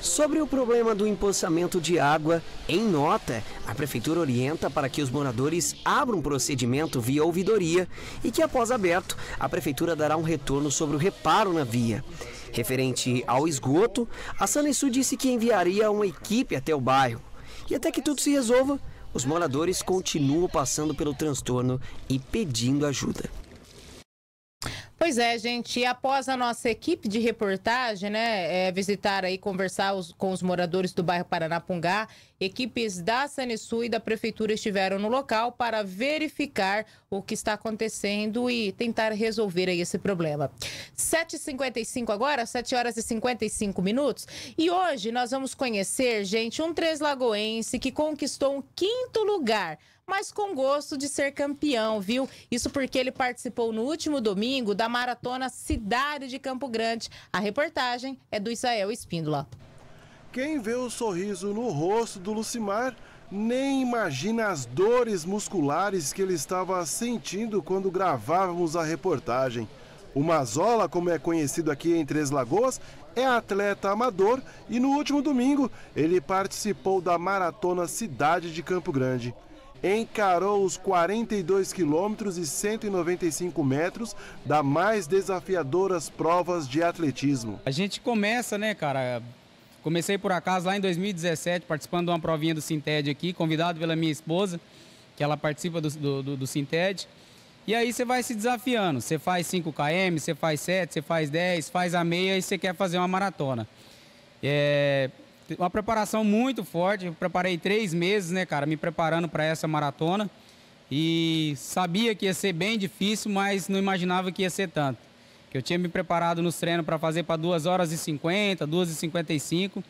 Sobre o problema do empoçamento de água, em nota, a Prefeitura orienta para que os moradores abram um procedimento via ouvidoria e que, após aberto, a Prefeitura dará um retorno sobre o reparo na via. Referente ao esgoto, a Sanesu disse que enviaria uma equipe até o bairro. E até que tudo se resolva, os moradores continuam passando pelo transtorno e pedindo ajuda. Pois é, gente. Após a nossa equipe de reportagem, né, é, visitar aí, conversar os, com os moradores do bairro Paranapungá, equipes da Sanesu e da Prefeitura estiveram no local para verificar o que está acontecendo e tentar resolver aí esse problema. 7h55 agora, 7 horas e 55 minutos. E hoje nós vamos conhecer, gente, um Três Lagoense que conquistou um quinto lugar mas com gosto de ser campeão, viu? Isso porque ele participou no último domingo da maratona Cidade de Campo Grande. A reportagem é do Isael Espíndola. Quem vê o sorriso no rosto do Lucimar nem imagina as dores musculares que ele estava sentindo quando gravávamos a reportagem. O Mazola, como é conhecido aqui em Três Lagoas, é atleta amador e no último domingo ele participou da maratona Cidade de Campo Grande encarou os 42 quilômetros e 195 metros da mais desafiadoras provas de atletismo. A gente começa, né, cara? Comecei por acaso lá em 2017 participando de uma provinha do Sinted aqui, convidado pela minha esposa, que ela participa do, do, do Sinted. E aí você vai se desafiando. Você faz 5 km, você faz 7, você faz 10, faz a meia e você quer fazer uma maratona. É, uma preparação muito forte. Eu preparei três meses, né, cara, me preparando para essa maratona. E sabia que ia ser bem difícil, mas não imaginava que ia ser tanto. Que eu tinha me preparado nos treinos para fazer para 2 horas e 50, 2 e 55.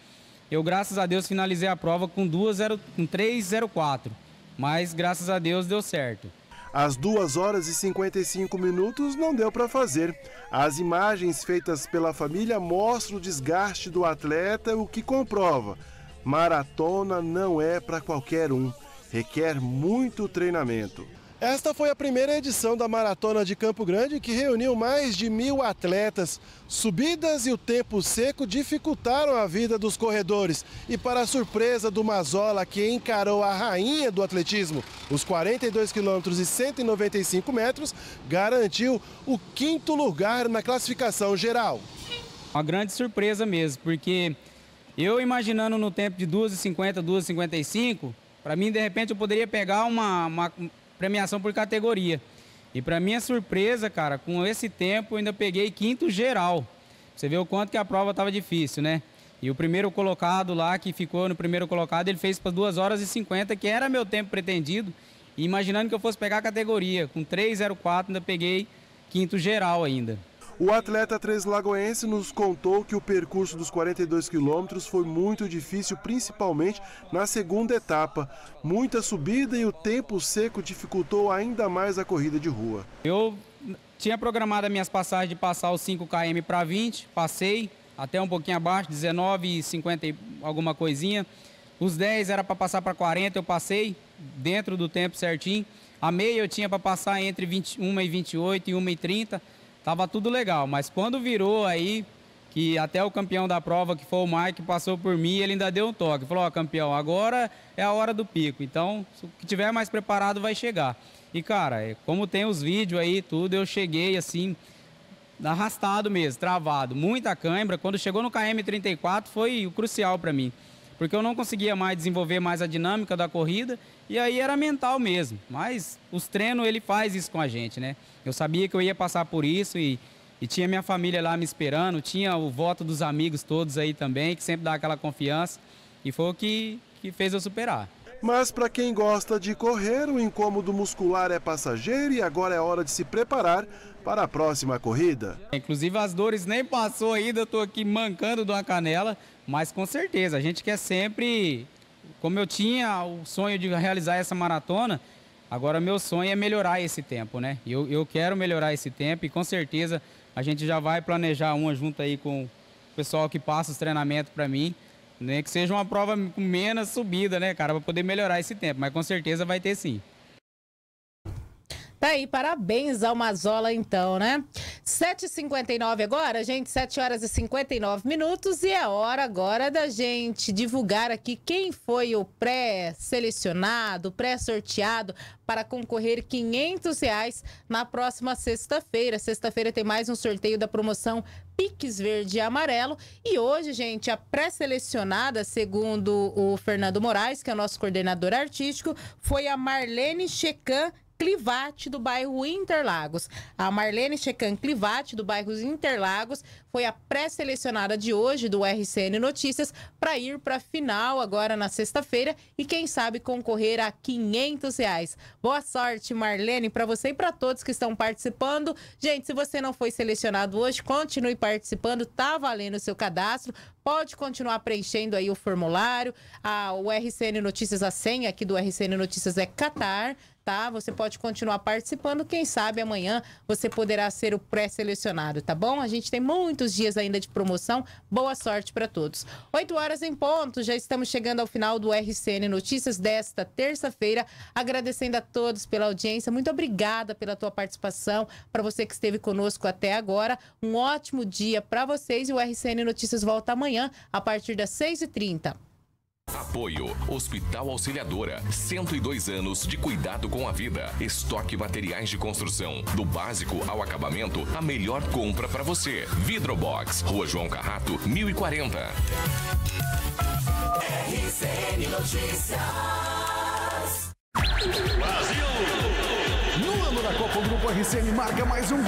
Eu, graças a Deus, finalizei a prova com, com 3,04. Mas, graças a Deus, deu certo. Às 2 horas e 55 minutos não deu para fazer. As imagens feitas pela família mostram o desgaste do atleta, o que comprova. Maratona não é para qualquer um, requer muito treinamento. Esta foi a primeira edição da Maratona de Campo Grande, que reuniu mais de mil atletas. Subidas e o tempo seco dificultaram a vida dos corredores. E para a surpresa do Mazola, que encarou a rainha do atletismo, os 42 quilômetros e 195 metros, garantiu o quinto lugar na classificação geral. Uma grande surpresa mesmo, porque eu imaginando no tempo de 2,50, 2,55, para mim, de repente, eu poderia pegar uma, uma premiação por categoria. E para minha surpresa, cara, com esse tempo eu ainda peguei quinto geral. Você vê o quanto que a prova estava difícil, né? E o primeiro colocado lá, que ficou no primeiro colocado, ele fez para 2 horas e 50, que era meu tempo pretendido. imaginando que eu fosse pegar a categoria, com 3,04 ainda peguei quinto geral ainda. O atleta três Lagoense nos contou que o percurso dos 42 quilômetros foi muito difícil, principalmente na segunda etapa. Muita subida e o tempo seco dificultou ainda mais a corrida de rua. Eu tinha programado as minhas passagens de passar os 5 km para 20, passei até um pouquinho abaixo, 19 50 alguma coisinha. Os 10 era para passar para 40, eu passei dentro do tempo certinho. A meia eu tinha para passar entre 21 e 28 e 1 e 30 tava tudo legal. Mas quando virou aí, que até o campeão da prova, que foi o Mike, passou por mim, ele ainda deu um toque. Falou, ó, oh, campeão, agora é a hora do pico. Então, se o que tiver mais preparado vai chegar. E, cara, é, como tem os vídeos aí, tudo, eu cheguei assim, arrastado mesmo, travado, muita cãibra. Quando chegou no KM34 foi o crucial para mim porque eu não conseguia mais desenvolver mais a dinâmica da corrida e aí era mental mesmo. Mas os treinos ele faz isso com a gente, né? Eu sabia que eu ia passar por isso e, e tinha minha família lá me esperando, tinha o voto dos amigos todos aí também, que sempre dá aquela confiança e foi o que, que fez eu superar. Mas para quem gosta de correr, o incômodo muscular é passageiro e agora é hora de se preparar para a próxima corrida. Inclusive as dores nem passou ainda, eu estou aqui mancando de uma canela, mas com certeza, a gente quer sempre, como eu tinha o sonho de realizar essa maratona, agora meu sonho é melhorar esse tempo, né? Eu, eu quero melhorar esse tempo e com certeza a gente já vai planejar uma junto aí com o pessoal que passa os treinamentos para mim. Nem né? que seja uma prova com menos subida, né, cara, para poder melhorar esse tempo, mas com certeza vai ter sim. Tá aí, parabéns ao Mazola então, né? 7h59 agora, gente, 7 horas e 59 minutos e é hora agora da gente divulgar aqui quem foi o pré-selecionado, pré-sorteado para concorrer 500 reais na próxima sexta-feira. Sexta-feira tem mais um sorteio da promoção Piques Verde e Amarelo. E hoje, gente, a pré-selecionada, segundo o Fernando Moraes, que é o nosso coordenador artístico, foi a Marlene Checan Clivate, do bairro Interlagos. A Marlene Checan Clivate, do bairro Interlagos, foi a pré-selecionada de hoje do RCN Notícias para ir para a final agora na sexta-feira e, quem sabe, concorrer a 500 reais. Boa sorte, Marlene, para você e para todos que estão participando. Gente, se você não foi selecionado hoje, continue participando, tá valendo o seu cadastro. Pode continuar preenchendo aí o formulário. A o RCN Notícias, a senha aqui do RCN Notícias é Catar tá? Você pode continuar participando. Quem sabe amanhã você poderá ser o pré-selecionado, tá bom? A gente tem muitos dias ainda de promoção. Boa sorte para todos. 8 horas em ponto, já estamos chegando ao final do RCN Notícias desta terça-feira. Agradecendo a todos pela audiência. Muito obrigada pela tua participação. Para você que esteve conosco até agora, um ótimo dia para vocês e o RCN Notícias volta amanhã a partir das 6h30. Apoio Hospital Auxiliadora, 102 anos de cuidado com a vida. Estoque materiais de construção, do básico ao acabamento, a melhor compra para você. Vidrobox, Rua João Carrato, 1040. RCN Notícias. Brasil! No ano da Copa, o Grupo RCN marca mais um